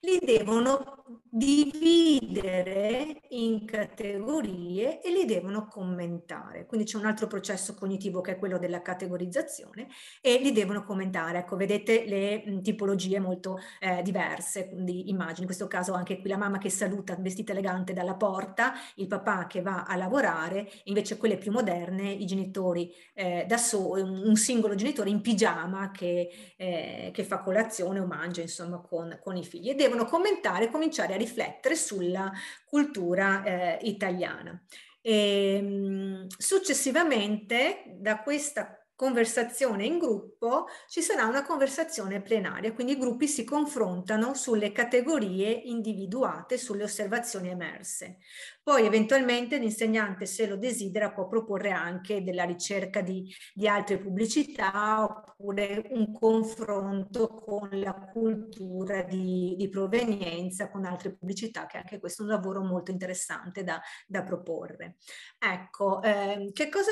li devono dividere in categorie e li devono commentare. Quindi c'è un altro processo cognitivo che è quello della categorizzazione e li devono commentare. Ecco, vedete le tipologie molto eh, diverse, quindi immagini, in questo caso anche qui la mamma che saluta vestita elegante dalla porta, il papà che va a lavorare, invece quelle più moderne, i genitori eh, da soli, un singolo genitore in pigiama che, eh, che, fa colazione o mangia insomma con, con i figli e devono devono commentare e cominciare a riflettere sulla cultura eh, italiana. E, ehm, successivamente da questa conversazione in gruppo ci sarà una conversazione plenaria, quindi i gruppi si confrontano sulle categorie individuate, sulle osservazioni emerse. Poi eventualmente l'insegnante, se lo desidera, può proporre anche della ricerca di, di altre pubblicità oppure un confronto con la cultura di, di, provenienza, con altre pubblicità, che anche questo è un lavoro molto interessante da, da proporre. Ecco, eh, che cosa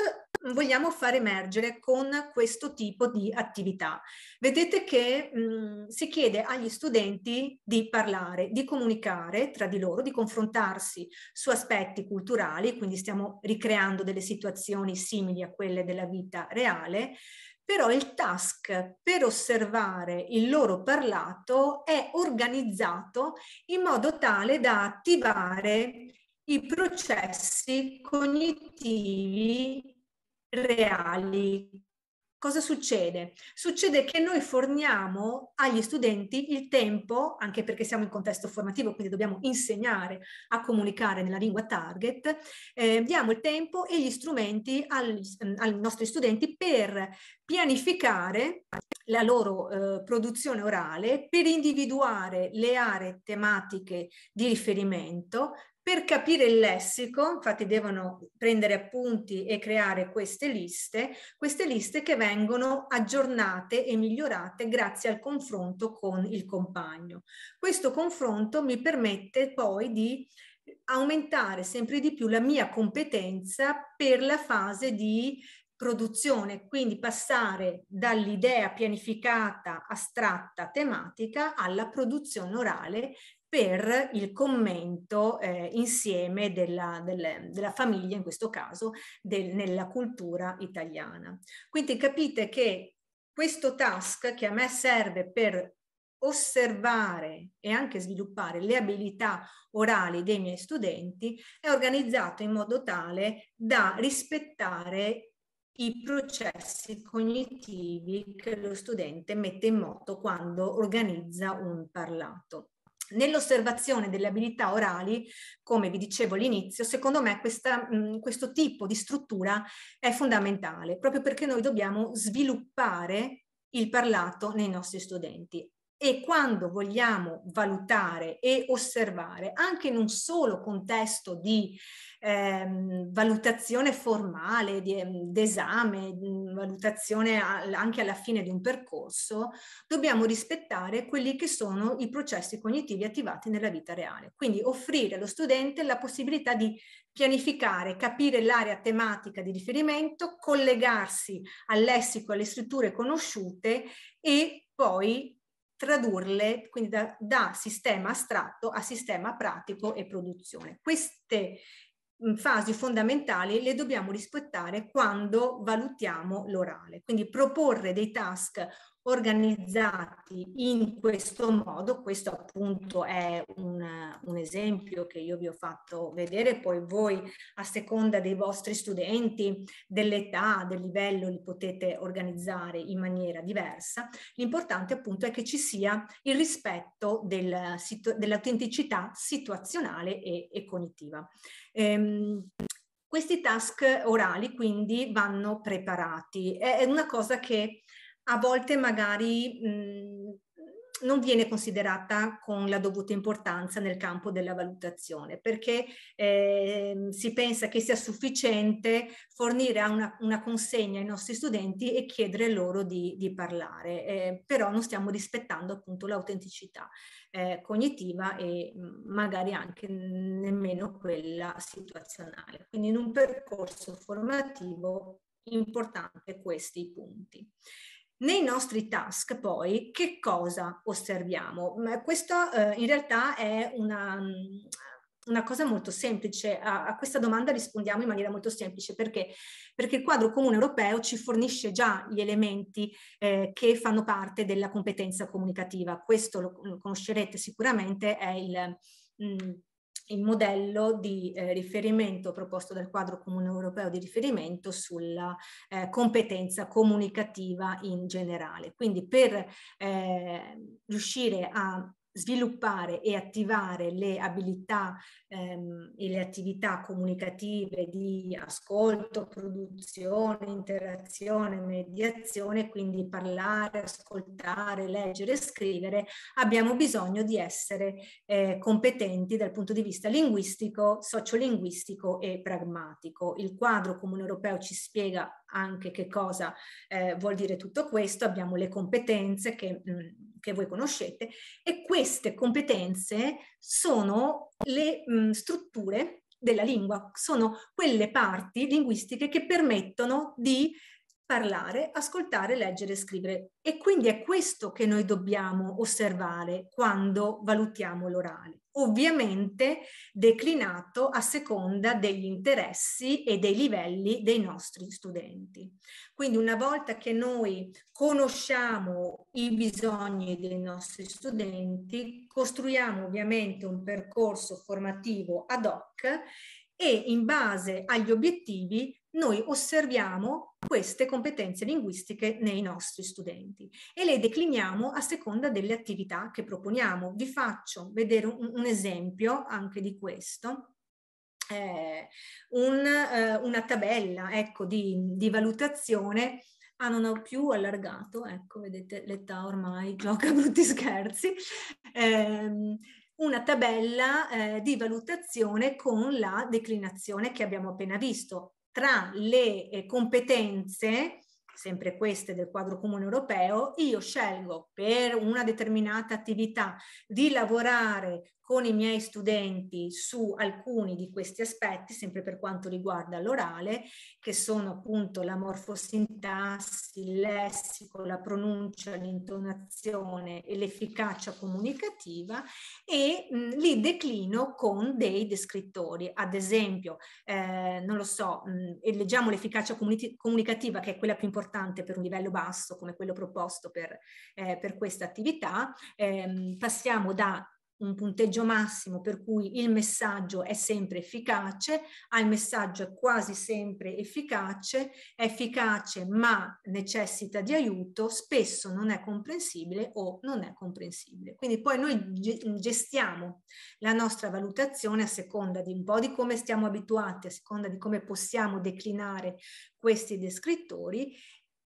vogliamo far emergere con con questo tipo di attività. Vedete che mh, si chiede agli studenti di parlare, di comunicare tra di loro, di confrontarsi su aspetti culturali, quindi stiamo ricreando delle situazioni simili a quelle della vita reale, però il task per osservare il loro parlato è organizzato in modo tale da attivare i processi cognitivi reali. Cosa succede? Succede che noi forniamo agli studenti il tempo, anche perché siamo in contesto formativo, quindi dobbiamo insegnare a comunicare nella lingua target, eh, diamo il tempo e gli strumenti ai nostri studenti per pianificare la loro eh, produzione orale per individuare le aree tematiche di riferimento, per capire il lessico, infatti devono prendere appunti e creare queste liste, queste liste che vengono aggiornate e migliorate grazie al confronto con il compagno. Questo confronto mi permette poi di aumentare sempre di più la mia competenza per la fase di produzione, quindi passare dall'idea pianificata, astratta, tematica alla produzione orale per il commento eh, insieme della, delle, della, famiglia, in questo caso, del, nella cultura italiana. Quindi capite che questo task che a me serve per osservare e anche sviluppare le abilità orali dei miei studenti è organizzato in modo tale da rispettare i processi cognitivi che lo studente mette in moto quando organizza un parlato. Nell'osservazione delle abilità orali, come vi dicevo all'inizio, secondo me questa, mh, mm, questo tipo di struttura è fondamentale, proprio perché noi dobbiamo sviluppare il parlato nei nostri studenti e quando vogliamo valutare e osservare anche in un solo contesto di ehm, valutazione formale, di, ehm, d'esame, mhmm, valutazione al, anche alla fine di un percorso, dobbiamo rispettare quelli che sono i processi cognitivi attivati nella vita reale. Quindi offrire allo studente la possibilità di pianificare, capire l'area tematica di riferimento, collegarsi al lessico, alle strutture conosciute e poi tradurle quindi da, da sistema astratto a sistema pratico e produzione. Queste fasi fondamentali le dobbiamo rispettare quando valutiamo l'orale, quindi proporre dei task organizzati in questo modo, questo appunto è un, un, esempio che io vi ho fatto vedere, poi voi a seconda dei vostri studenti, dell'età, del livello li potete organizzare in maniera diversa, l'importante appunto è che ci sia il rispetto del, dell'autenticità situazionale e, e cognitiva. Ehm, questi task orali quindi vanno preparati, è, è una cosa che a volte magari mh, mhmm, non viene considerata con la dovuta importanza nel campo della valutazione, perché eh, si pensa che sia sufficiente fornire una, una, consegna ai nostri studenti e chiedere loro di, di parlare, eh, però non stiamo rispettando appunto l'autenticità eh, cognitiva e mhmm, magari anche nemmeno quella situazionale. Quindi in un percorso formativo importante questi punti. Nei nostri task poi che cosa osserviamo? Questo eh, in realtà è una, mm, una cosa molto semplice, a, a, questa domanda rispondiamo in maniera molto semplice perché? perché il quadro comune europeo ci fornisce già gli elementi eh, che fanno parte della competenza comunicativa. Questo lo conoscerete sicuramente, è il... Mh, mm, il modello di eh, riferimento proposto dal quadro comune europeo di riferimento sulla eh, competenza comunicativa in generale. Quindi per eh, riuscire a sviluppare e attivare le abilità ehm, e le attività comunicative di ascolto, produzione, interazione, mediazione, quindi parlare, ascoltare, leggere e scrivere, abbiamo bisogno di essere eh, competenti dal punto di vista linguistico, sociolinguistico e pragmatico. Il quadro comune europeo ci spiega anche che cosa eh, vuol dire tutto questo, abbiamo le competenze che, mh, mm, che voi conoscete e queste competenze sono le mh, mm, strutture della lingua, sono quelle parti linguistiche che permettono di parlare, ascoltare, leggere scrivere. E quindi è questo che noi dobbiamo osservare quando valutiamo l'orale, ovviamente declinato a seconda degli interessi e dei livelli dei nostri studenti. Quindi una volta che noi conosciamo i bisogni dei nostri studenti, costruiamo ovviamente un percorso formativo ad hoc e in base agli obiettivi noi osserviamo queste competenze linguistiche nei nostri studenti e le decliniamo a seconda delle attività che proponiamo. Vi faccio vedere un, esempio anche di questo. Eh, un, eh, una tabella ecco, di, di valutazione Ah, non ho più allargato, ecco, vedete l'età ormai, gioca brutti scherzi, eh, una tabella eh, di valutazione con la declinazione che abbiamo appena visto. Tra le eh, competenze, sempre queste del quadro comune europeo, io scelgo per una determinata attività di lavorare con i miei studenti su alcuni di questi aspetti, sempre per quanto riguarda l'orale, che sono appunto la morfosintassi, il lessico, la pronuncia, l'intonazione e l'efficacia comunicativa e mh, li declino con dei descrittori. Ad esempio, eh, non lo so, mh, leggiamo l'efficacia comuni- comunicativa che è quella più importante per un livello basso come quello proposto per, eh, per questa attività, eh, passiamo da un punteggio massimo per cui il messaggio è sempre efficace, al ah, messaggio è quasi sempre efficace, è efficace ma necessita di aiuto, spesso non è comprensibile o non è comprensibile. Quindi poi noi gestiamo la nostra valutazione a seconda di un po' di come stiamo abituati, a seconda di come possiamo declinare questi descrittori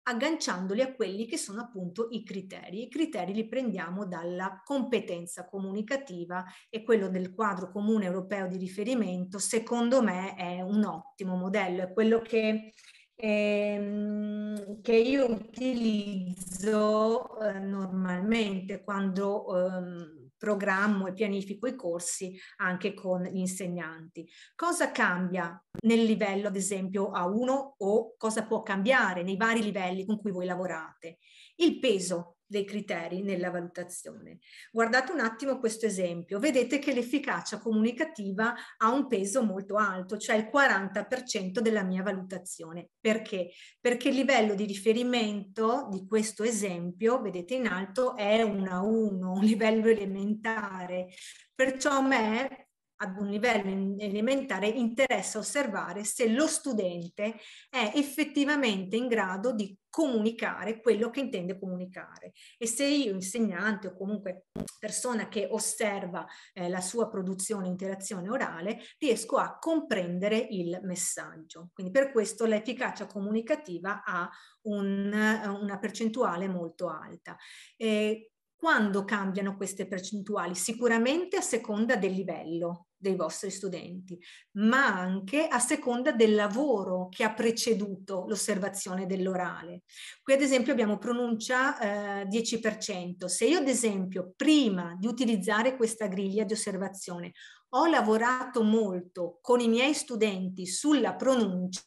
agganciandoli a quelli che sono appunto i criteri. I criteri li prendiamo dalla competenza comunicativa e quello del quadro comune europeo di riferimento, secondo me, è un ottimo modello, è quello che ehm, che io utilizzo eh, normalmente quando ehm, programmo e pianifico i corsi anche con gli insegnanti. Cosa cambia nel livello, ad esempio, A1 o cosa può cambiare nei vari livelli con cui voi lavorate? il peso dei criteri nella valutazione. Guardate un attimo questo esempio, vedete che l'efficacia comunicativa ha un peso molto alto, cioè il 40% della mia valutazione. Perché? Perché il livello di riferimento di questo esempio, vedete in alto, è 1 a 1, un livello elementare. Perciò a me ad un livello elementare interessa osservare se lo studente è effettivamente in grado di comunicare quello che intende comunicare e se io insegnante o comunque persona che osserva eh, la sua produzione interazione orale riesco a comprendere il messaggio quindi per questo l'efficacia comunicativa ha un, una percentuale molto alta e quando cambiano queste percentuali? Sicuramente a seconda del livello dei vostri studenti, ma anche a seconda del lavoro che ha preceduto l'osservazione dell'orale. Qui ad esempio abbiamo pronuncia eh, 10%. Se io ad esempio prima di utilizzare questa griglia di osservazione ho lavorato molto con i miei studenti sulla pronuncia,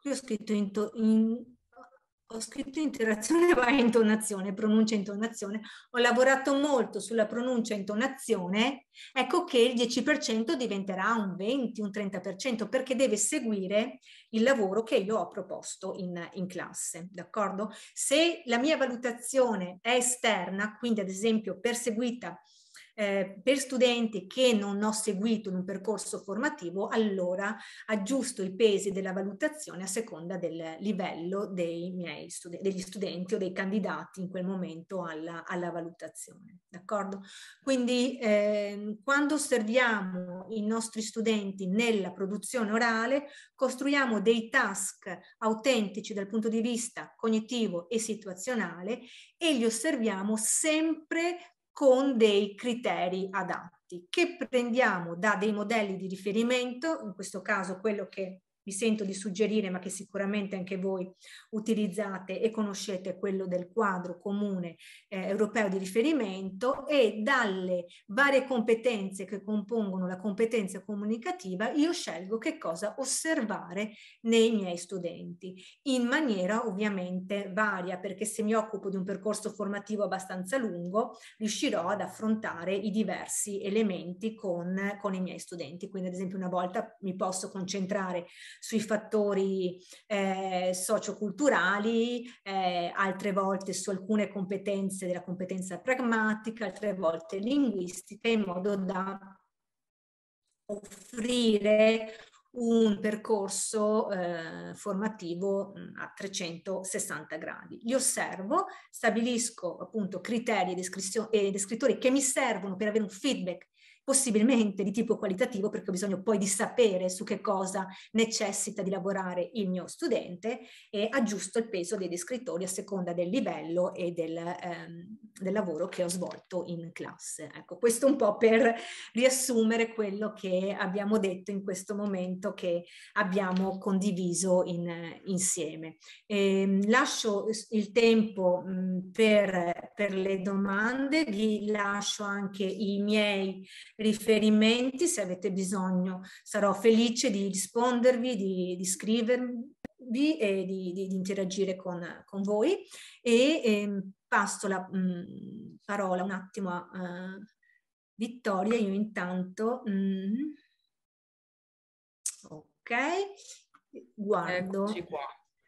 qui ho scritto in, in ho scritto interazione va intonazione, pronuncia intonazione, ho lavorato molto sulla pronuncia intonazione, ecco che il 10% diventerà un 20, un 30% perché deve seguire il lavoro che io ho proposto in, in classe, d'accordo? Se la mia valutazione è esterna, quindi ad esempio perseguita eh, per studenti che non ho seguito in un percorso formativo, allora aggiusto i pesi della valutazione a seconda del livello dei miei studi- degli studenti o dei candidati in quel momento alla, alla valutazione. D'accordo? Quindi eh, quando osserviamo i nostri studenti nella produzione orale, costruiamo dei task autentici dal punto di vista cognitivo e situazionale e li osserviamo sempre con dei criteri adatti che prendiamo da dei modelli di riferimento, in questo caso quello che mi sento di suggerire, ma che sicuramente anche voi utilizzate e conoscete, quello del quadro comune eh, europeo di riferimento e dalle varie competenze che compongono la competenza comunicativa io scelgo che cosa osservare nei miei studenti, in maniera ovviamente varia, perché se mi occupo di un percorso formativo abbastanza lungo, riuscirò ad affrontare i diversi elementi con, con i miei studenti. Quindi ad esempio una volta mi posso concentrare sui fattori eh, socioculturali, eh, altre volte su alcune competenze della competenza pragmatica, altre volte linguistica, in modo da offrire un percorso eh, formativo mm, a 360 gradi. Li osservo, stabilisco appunto criteri e descrittori che mi servono per avere un feedback possibilmente di tipo qualitativo perché ho bisogno poi di sapere su che cosa necessita di lavorare il mio studente e aggiusto il peso dei descrittori a seconda del livello e del, ehm, del lavoro che ho svolto in classe. Ecco, questo un po' per riassumere quello che abbiamo detto in questo momento che abbiamo condiviso in, insieme. E, ehm, lascio il tempo per, per le domande, vi lascio anche i miei riferimenti se avete bisogno. Sarò felice di rispondervi, di, di scrivervi e di, di, di interagire con, con, voi. E eh, passo la mh, mm, parola un attimo a uh, Vittoria, io intanto... Mh, mm, ok, guardo. Eccoci qua.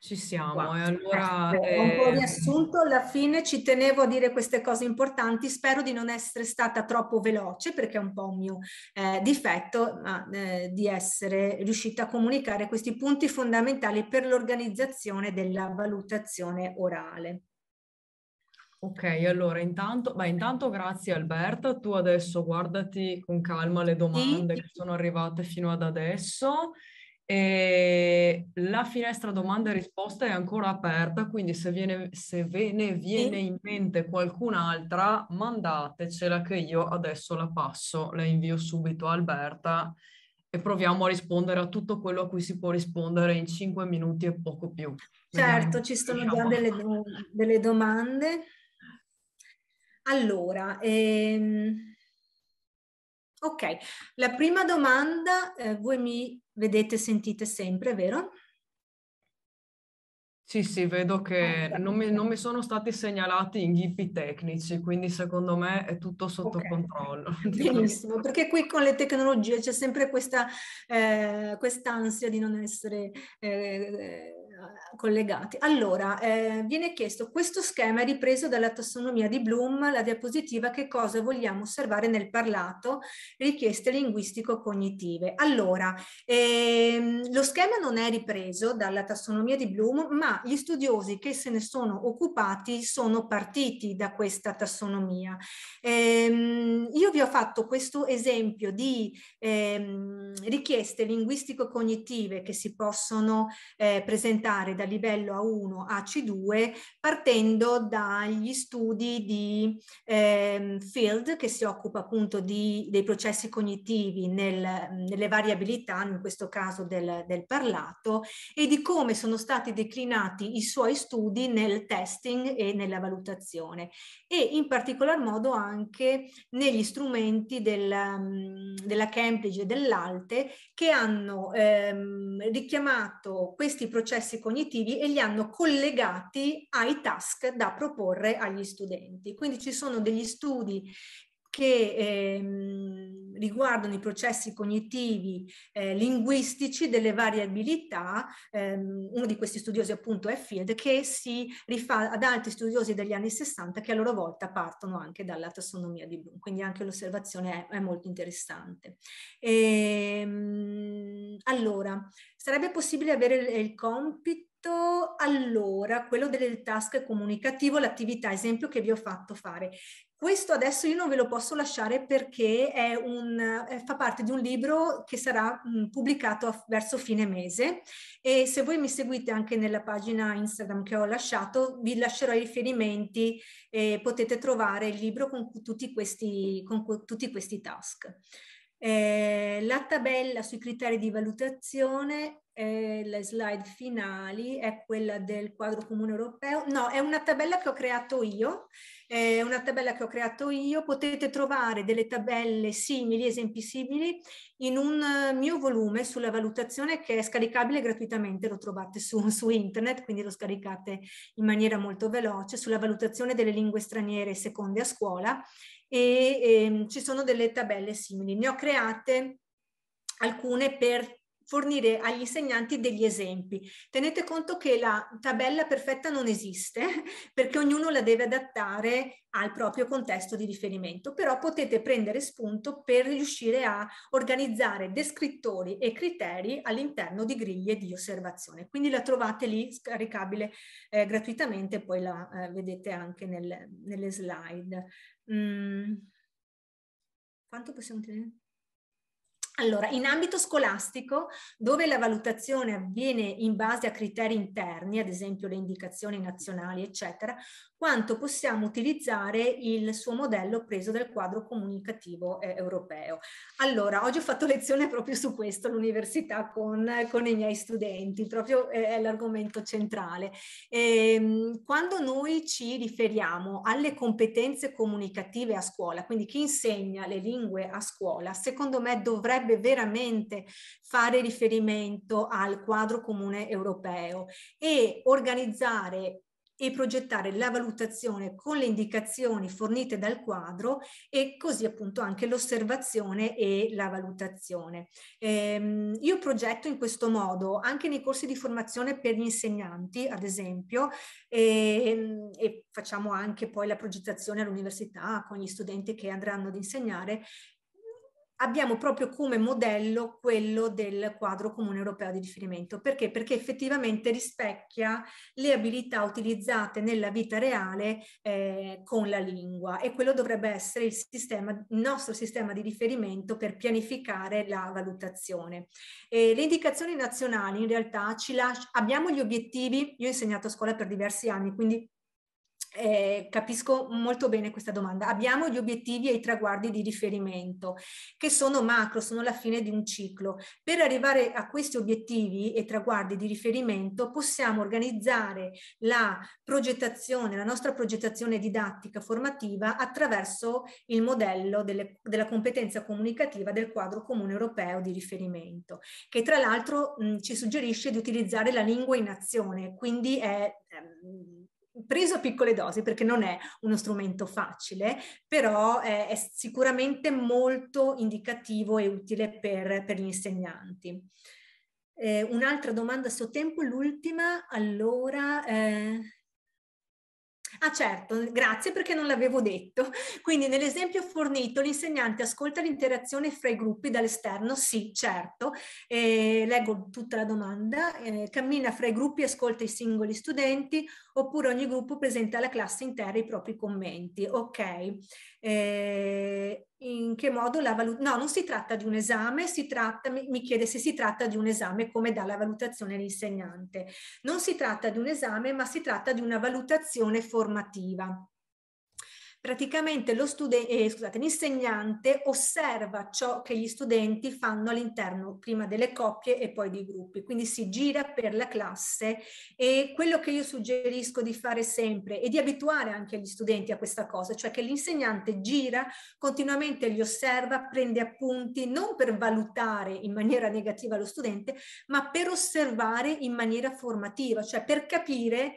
Ci siamo, wow. e allora... Eh, un po' eh, riassunto, alla fine ci tenevo a dire queste cose importanti, spero di non essere stata troppo veloce perché è un po' un mio eh, difetto, ma eh, di essere riuscita a comunicare questi punti fondamentali per l'organizzazione della valutazione orale. Ok, allora intanto, beh, intanto grazie Alberta, tu adesso guardati con calma le domande sì. che sono arrivate fino ad adesso. E la finestra domande e risposte è ancora aperta, quindi se, viene, se ve ne viene in mente qualcun'altra, mandatecela che io adesso la passo, la invio subito a Alberta e proviamo a rispondere a tutto quello a cui si può rispondere in 5 minuti e poco più. Certo, Vediamo. ci sono già delle, do- delle domande. Allora, ehm... ok, la prima domanda, eh, voi mi vedete, sentite sempre, vero? Sì, sì, vedo che ah, non mi, non mi, sono stati segnalati inghippi tecnici, quindi secondo me è tutto sotto okay. controllo. Benissimo, perché qui con le tecnologie c'è sempre questa eh, quest'ansia di non essere eh, eh collegati. Allora, eh, viene chiesto, questo schema è ripreso dalla tassonomia di Bloom, la diapositiva che cosa vogliamo osservare nel parlato, richieste linguistico-cognitive. Allora, ehm, lo schema non è ripreso dalla tassonomia di Bloom, ma gli studiosi che se ne sono occupati sono partiti da questa tassonomia. Ehm, io vi ho fatto questo esempio di ehm, richieste linguistico-cognitive che si possono eh, presentare passare dal livello A1 a C2 partendo dagli studi di ehm, Field che si occupa appunto di, dei processi cognitivi nel, nelle variabilità, in questo caso del, del parlato, e di come sono stati declinati i suoi studi nel testing e nella valutazione e in particolar modo anche negli strumenti della, mhmm, della Cambridge e dell'Alte che hanno ehm, richiamato questi processi cognitivi e li hanno collegati ai task da proporre agli studenti. Quindi ci sono degli studi che ehm, riguardano i processi cognitivi eh, linguistici delle variabilità. Ehm, uno di questi studiosi appunto è Field che si rifà ad altri studiosi degli anni 60 che a loro volta partono anche dalla tassonomia di Bloom, quindi anche l'osservazione è, è, molto interessante. E, ehm, allora, sarebbe possibile avere il, il compito allora quello del task comunicativo, l'attività esempio che vi ho fatto fare. Questo adesso io non ve lo posso lasciare perché un, eh, fa parte di un libro che sarà mm, pubblicato verso fine mese e se voi mi seguite anche nella pagina Instagram che ho lasciato vi lascerò i riferimenti e potete trovare il libro con tutti questi, con tutti questi task. Eh, la tabella sui criteri di valutazione eh, le slide finali è quella del quadro comune europeo. No, è una tabella che ho creato io, è una tabella che ho creato io. Potete trovare delle tabelle simili, esempi simili, in un eh, mio volume sulla valutazione che è scaricabile gratuitamente, lo trovate su, su internet, quindi lo scaricate in maniera molto veloce, sulla valutazione delle lingue straniere seconde a scuola. E, e ehm, ci sono delle tabelle simili. Ne ho create alcune per fornire agli insegnanti degli esempi. Tenete conto che la tabella perfetta non esiste perché ognuno la deve adattare al proprio contesto di riferimento, però potete prendere spunto per riuscire a organizzare descrittori e criteri all'interno di griglie di osservazione. Quindi la trovate lì scaricabile eh, gratuitamente, poi la eh, vedete anche nel, nelle slide. Mm. Quanto possiamo tenere? Allora, in ambito scolastico, dove la valutazione avviene in base a criteri interni, ad esempio le indicazioni nazionali, eccetera, quanto possiamo utilizzare il suo modello preso dal quadro comunicativo eh, europeo. Allora, oggi ho fatto lezione proprio su questo all'università con, con, i miei studenti, proprio eh, è l'argomento centrale. E, ehm, quando noi ci riferiamo alle competenze comunicative a scuola, quindi chi insegna le lingue a scuola, secondo me dovrebbe dovrebbe veramente fare riferimento al quadro comune europeo e organizzare e progettare la valutazione con le indicazioni fornite dal quadro e così appunto anche l'osservazione e la valutazione. Ehm, io progetto in questo modo anche nei corsi di formazione per gli insegnanti, ad esempio, e, ehm, e facciamo anche poi la progettazione all'università con gli studenti che andranno ad insegnare abbiamo proprio come modello quello del quadro comune europeo di riferimento. Perché? Perché effettivamente rispecchia le abilità utilizzate nella vita reale eh, con la lingua e quello dovrebbe essere il, sistema, il nostro sistema di riferimento per pianificare la valutazione. E le indicazioni nazionali in realtà ci lasciano, abbiamo gli obiettivi, io ho insegnato a scuola per diversi anni, quindi eh, capisco molto bene questa domanda. Abbiamo gli obiettivi e i traguardi di riferimento, che sono macro, sono la fine di un ciclo. Per arrivare a questi obiettivi e traguardi di riferimento possiamo organizzare la progettazione, la nostra progettazione didattica formativa attraverso il modello delle, della competenza comunicativa del quadro comune europeo di riferimento, che tra l'altro mh, ci suggerisce di utilizzare la lingua in azione, quindi è... Ehm, preso a piccole dosi perché non è uno strumento facile, però eh, è sicuramente molto indicativo e utile per, per gli insegnanti. Eh, un'altra domanda se ho tempo, l'ultima, allora... Eh... Ah certo, grazie perché non l'avevo detto. Quindi nell'esempio fornito l'insegnante ascolta l'interazione fra i gruppi dall'esterno? Sì, certo. Eh, leggo tutta la domanda. Eh, cammina fra i gruppi, ascolta i singoli studenti, oppure ogni gruppo presenta alla classe intera i propri commenti. Ok, eh, in che modo la valutazione? No, non si tratta di un esame, si tratta, mi chiede se si tratta di un esame come dà la valutazione l'insegnante. Non si tratta di un esame, ma si tratta di una valutazione formativa praticamente lo studen- eh, scusate, l'insegnante osserva ciò che gli studenti fanno all'interno prima delle coppie e poi dei gruppi, quindi si gira per la classe e quello che io suggerisco di fare sempre e di abituare anche gli studenti a questa cosa, cioè che l'insegnante gira continuamente, li osserva, prende appunti non per valutare in maniera negativa lo studente, ma per osservare in maniera formativa, cioè per capire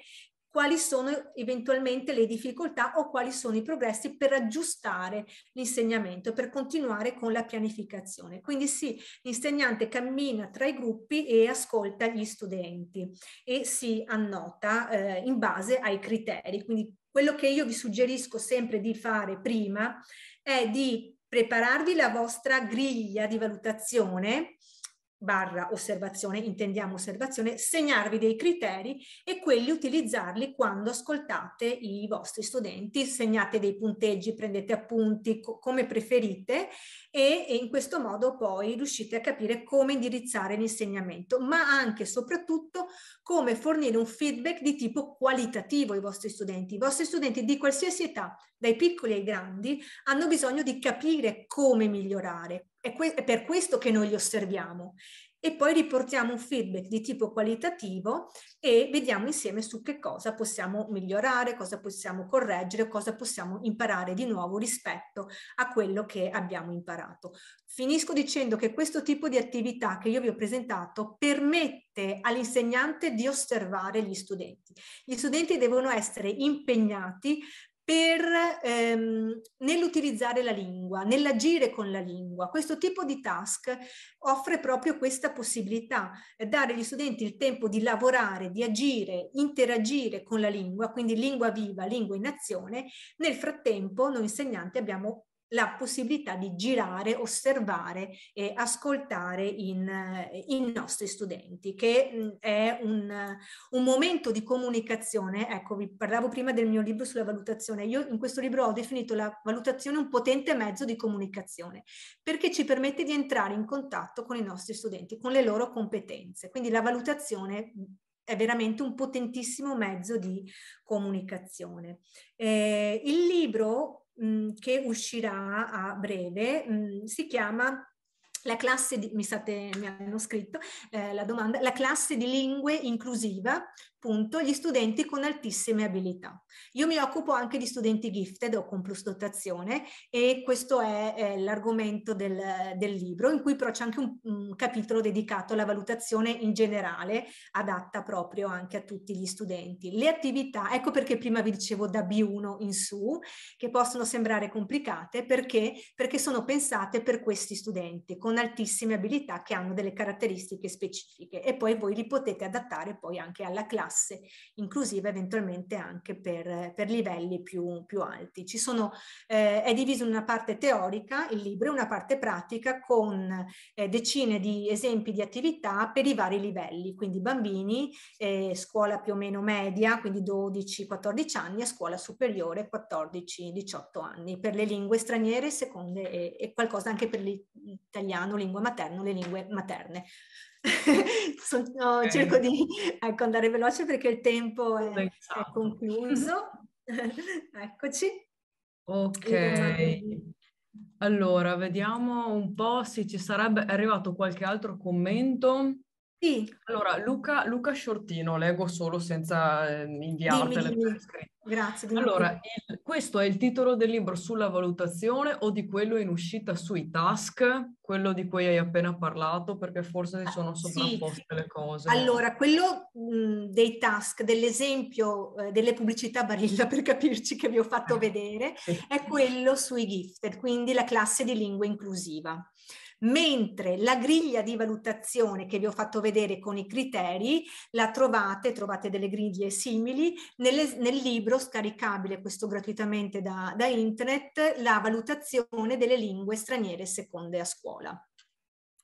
quali sono eventualmente le difficoltà o quali sono i progressi per aggiustare l'insegnamento, per continuare con la pianificazione. Quindi sì, l'insegnante cammina tra i gruppi e ascolta gli studenti e si annota eh, in base ai criteri. Quindi quello che io vi suggerisco sempre di fare prima è di prepararvi la vostra griglia di valutazione barra osservazione, intendiamo osservazione, segnarvi dei criteri e quelli utilizzarli quando ascoltate i vostri studenti, segnate dei punteggi, prendete appunti co come preferite e, e in questo modo poi riuscite a capire come indirizzare l'insegnamento, ma anche e soprattutto come fornire un feedback di tipo qualitativo ai vostri studenti. I vostri studenti di qualsiasi età, dai piccoli ai grandi, hanno bisogno di capire come migliorare, è, que- è per questo che noi li osserviamo e poi riportiamo un feedback di tipo qualitativo e vediamo insieme su che cosa possiamo migliorare, cosa possiamo correggere, cosa possiamo imparare di nuovo rispetto a quello che abbiamo imparato. Finisco dicendo che questo tipo di attività che io vi ho presentato permette all'insegnante di osservare gli studenti. Gli studenti devono essere impegnati per, ehm, nell'utilizzare la lingua, nell'agire con la lingua. Questo tipo di task offre proprio questa possibilità, eh, dare agli studenti il tempo di lavorare, di agire, interagire con la lingua, quindi lingua viva, lingua in azione. Nel frattempo noi insegnanti abbiamo la possibilità di girare, osservare e ascoltare eh, i nostri studenti, che mm, è un, un, momento di comunicazione. Ecco, vi parlavo prima del mio libro sulla valutazione. Io in questo libro ho definito la valutazione un potente mezzo di comunicazione, perché ci permette di entrare in contatto con i nostri studenti, con le loro competenze. Quindi la valutazione mm, è veramente un potentissimo mezzo di comunicazione. Eh, il libro mh, che uscirà a breve, mh, si chiama la classe di, mi, state, mi hanno scritto eh, la domanda, la classe di lingue inclusiva punto gli studenti con altissime abilità. Io mi occupo anche di studenti gifted o con plus dotazione e questo è, è l'argomento del, del, libro in cui però c'è anche un, un, capitolo dedicato alla valutazione in generale adatta proprio anche a tutti gli studenti. Le attività, ecco perché prima vi dicevo da B1 in su, che possono sembrare complicate perché, perché sono pensate per questi studenti con altissime abilità che hanno delle caratteristiche specifiche e poi voi li potete adattare poi anche alla classe classe, inclusive eventualmente anche per, per livelli più, più alti. Sono, eh, è diviso in una parte teorica, il libro, e una parte pratica con eh, decine di esempi di attività per i vari livelli, quindi bambini, eh, scuola più o meno media, quindi 12-14 anni, a scuola superiore 14-18 anni, per le lingue straniere seconde e, e qualcosa anche per l'italiano, lingua materna, le lingue materne. Sono, okay. Cerco di ecco, andare veloce perché il tempo è, è esatto. concluso. Eccoci. Ok. Eh, allora, vediamo un po' se ci sarebbe arrivato qualche altro commento. Sì. Allora, Luca, Luca Sciortino, leggo solo senza eh, inviartele per iscritto. Grazie. Allora, il, questo è il titolo del libro sulla valutazione o di quello in uscita sui task, quello di cui hai appena parlato, perché forse si ah, sono sovrapposte sì. le cose. Allora, quello mh, mm, dei task, dell'esempio eh, delle pubblicità Barilla, per capirci che vi ho fatto vedere, è quello sui gifted, quindi la classe di lingua inclusiva mentre la griglia di valutazione che vi ho fatto vedere con i criteri la trovate, trovate delle griglie simili, nelle, nel libro scaricabile, questo gratuitamente da, da internet, la valutazione delle lingue straniere seconde a scuola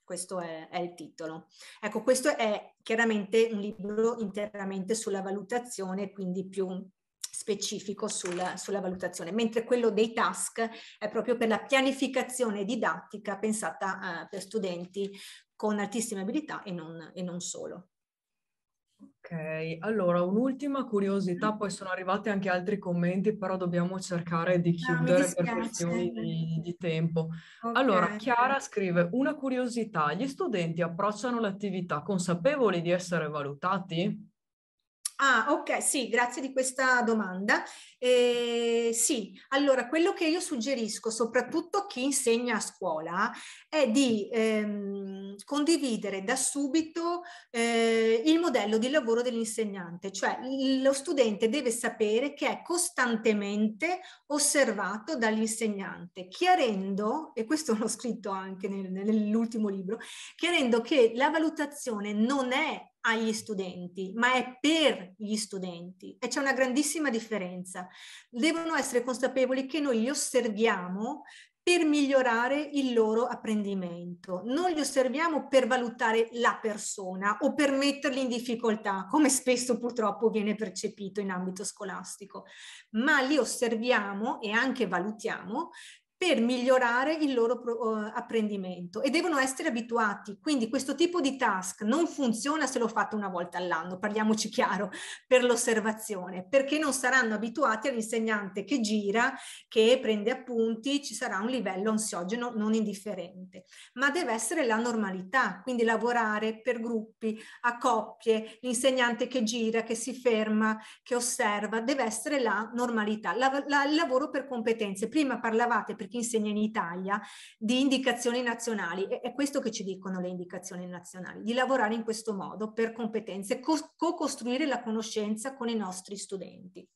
questo è, è, il titolo. Ecco, questo è chiaramente un libro interamente sulla valutazione, quindi più specifico sul, sulla valutazione, mentre quello dei task è proprio per la pianificazione didattica pensata eh, per studenti con altissime abilità e non, e non solo. Ok, allora un'ultima curiosità, mm. poi sono arrivati anche altri commenti, però dobbiamo cercare di chiudere no, per questioni di, di tempo. Okay. Allora, Chiara scrive, una curiosità, gli studenti approcciano l'attività consapevoli di essere valutati? Ah, ok, sì, grazie di questa domanda. Eh, sì, allora quello che io suggerisco, soprattutto a chi insegna a scuola, è di ehm, condividere da subito eh, il modello di lavoro dell'insegnante, cioè lo studente deve sapere che è costantemente osservato dall'insegnante, chiarendo, e questo l'ho scritto anche nel, nell'ultimo libro, chiarendo che la valutazione non è agli studenti, ma è per gli studenti e c'è una grandissima differenza. Devono essere consapevoli che noi li osserviamo per migliorare il loro apprendimento. Non li osserviamo per valutare la persona o per metterli in difficoltà, come spesso purtroppo viene percepito in ambito scolastico, ma li osserviamo e anche valutiamo per migliorare il loro eh, apprendimento e devono essere abituati. Quindi questo tipo di task non funziona se lo fate una volta all'anno, parliamoci chiaro, per l'osservazione, perché non saranno abituati all'insegnante che gira, che prende appunti, ci sarà un livello ansiogeno non indifferente, ma deve essere la normalità, quindi lavorare per gruppi, a coppie, l'insegnante che gira, che si ferma, che osserva, deve essere la normalità, la, la, il lavoro per competenze. Prima parlavate perché chi insegna in Italia, di indicazioni nazionali. è questo che ci dicono le indicazioni nazionali, di lavorare in questo modo per competenze, co-costruire la conoscenza con i nostri studenti.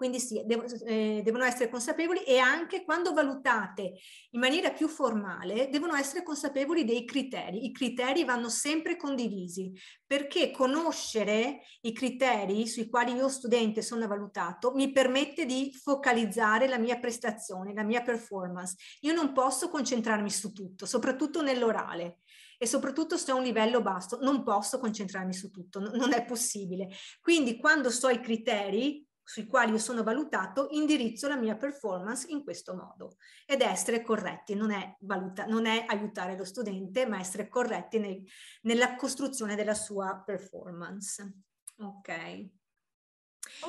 Quindi sì, devo, eh, devono essere consapevoli e anche quando valutate in maniera più formale, devono essere consapevoli dei criteri. I criteri vanno sempre condivisi, perché conoscere i criteri sui quali io studente sono valutato mi permette di focalizzare la mia prestazione, la mia performance. Io non posso concentrarmi su tutto, soprattutto nell'orale e soprattutto se ho un livello basso non posso concentrarmi su tutto, non è possibile. Quindi quando so i criteri sui quali io sono valutato, indirizzo la mia performance in questo modo. Ed essere corretti, non è, valuta, non è aiutare lo studente, ma essere corretti nel, nella costruzione della sua performance. Ok. Okay.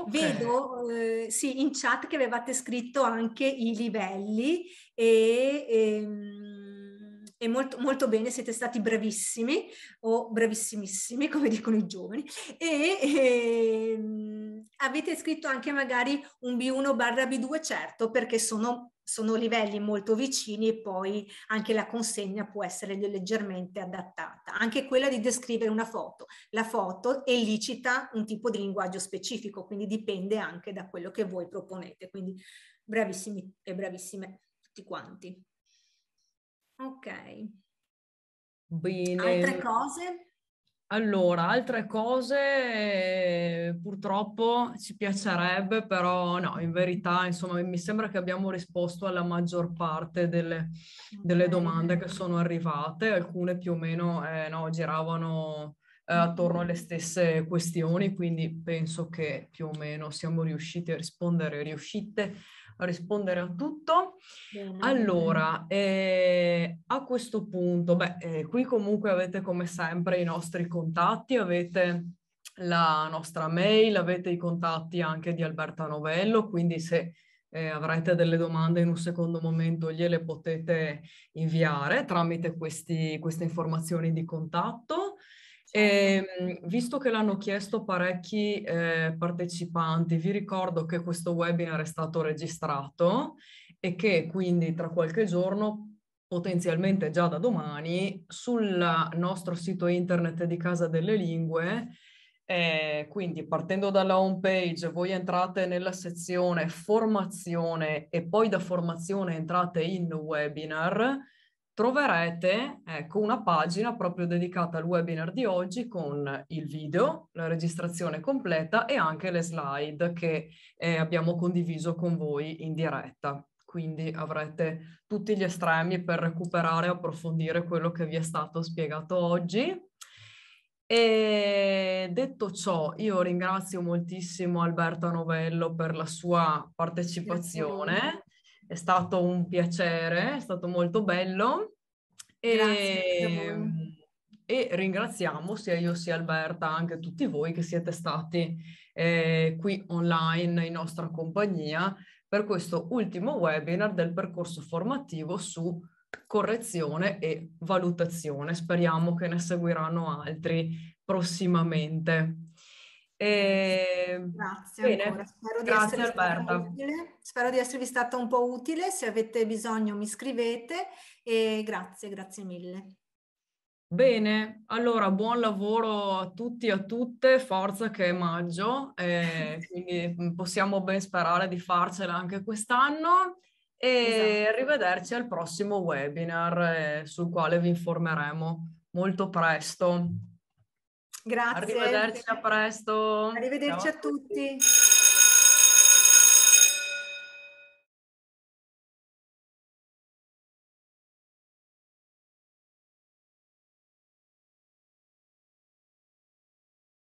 Vedo eh, sì, in chat che avevate scritto anche i livelli e, e, ehm, e molto, molto, bene, siete stati bravissimi o bravissimissimi come dicono i giovani e, e ehm, avete scritto anche magari un B1 barra B2, certo, perché sono, sono livelli molto vicini e poi anche la consegna può essere leggermente adattata. Anche quella di descrivere una foto. La foto elicita un tipo di linguaggio specifico, quindi dipende anche da quello che voi proponete. Quindi bravissimi e bravissime tutti quanti. Ok. Bene. Altre cose? Allora, altre cose purtroppo ci piacerebbe, però no, in verità, insomma, mi sembra che abbiamo risposto alla maggior parte delle, delle domande che sono arrivate, alcune più o meno eh, no, giravano eh, attorno alle stesse questioni, quindi penso che più o meno siamo riusciti a rispondere, riuscite rispondere a tutto. Bene. Allora, eh, a questo punto, beh, eh, qui comunque avete come sempre i nostri contatti, avete la nostra mail, avete i contatti anche di Alberta Novello, quindi se eh, avrete delle domande in un secondo momento gliele potete inviare tramite questi, queste informazioni di contatto. E, ehm, visto che l'hanno chiesto parecchi eh, partecipanti, vi ricordo che questo webinar è stato registrato e che quindi tra qualche giorno potenzialmente già da domani, sul nostro sito internet di Casa delle Lingue. Eh, quindi partendo dalla home page, voi entrate nella sezione formazione e poi da formazione entrate in webinar troverete ecco, una pagina proprio dedicata al webinar di oggi con il video, la registrazione completa e anche le slide che eh, abbiamo condiviso con voi in diretta. Quindi avrete tutti gli estremi per recuperare e approfondire quello che vi è stato spiegato oggi. E detto ciò, io ringrazio moltissimo Alberta Novello per la sua partecipazione. È stato un piacere, è stato molto bello. E, ehm, e ringraziamo sia io sia Alberta, anche tutti voi che siete stati eh, qui online in nostra compagnia per questo ultimo webinar del percorso formativo su correzione e valutazione. Speriamo che ne seguiranno altri prossimamente. E... Ehm, grazie, Bene. Spero, Grazie di Alberta. Spero di esservi stata un po' utile. Se avete bisogno mi scrivete e grazie, grazie mille. Bene, allora buon lavoro a tutti e a tutte, forza che è maggio, eh, quindi possiamo ben sperare di farcela anche quest'anno e esatto. arrivederci al prossimo webinar eh, sul quale vi informeremo molto presto. Grazie. Arrivederci a presto. Arrivederci Ciao. a tutti.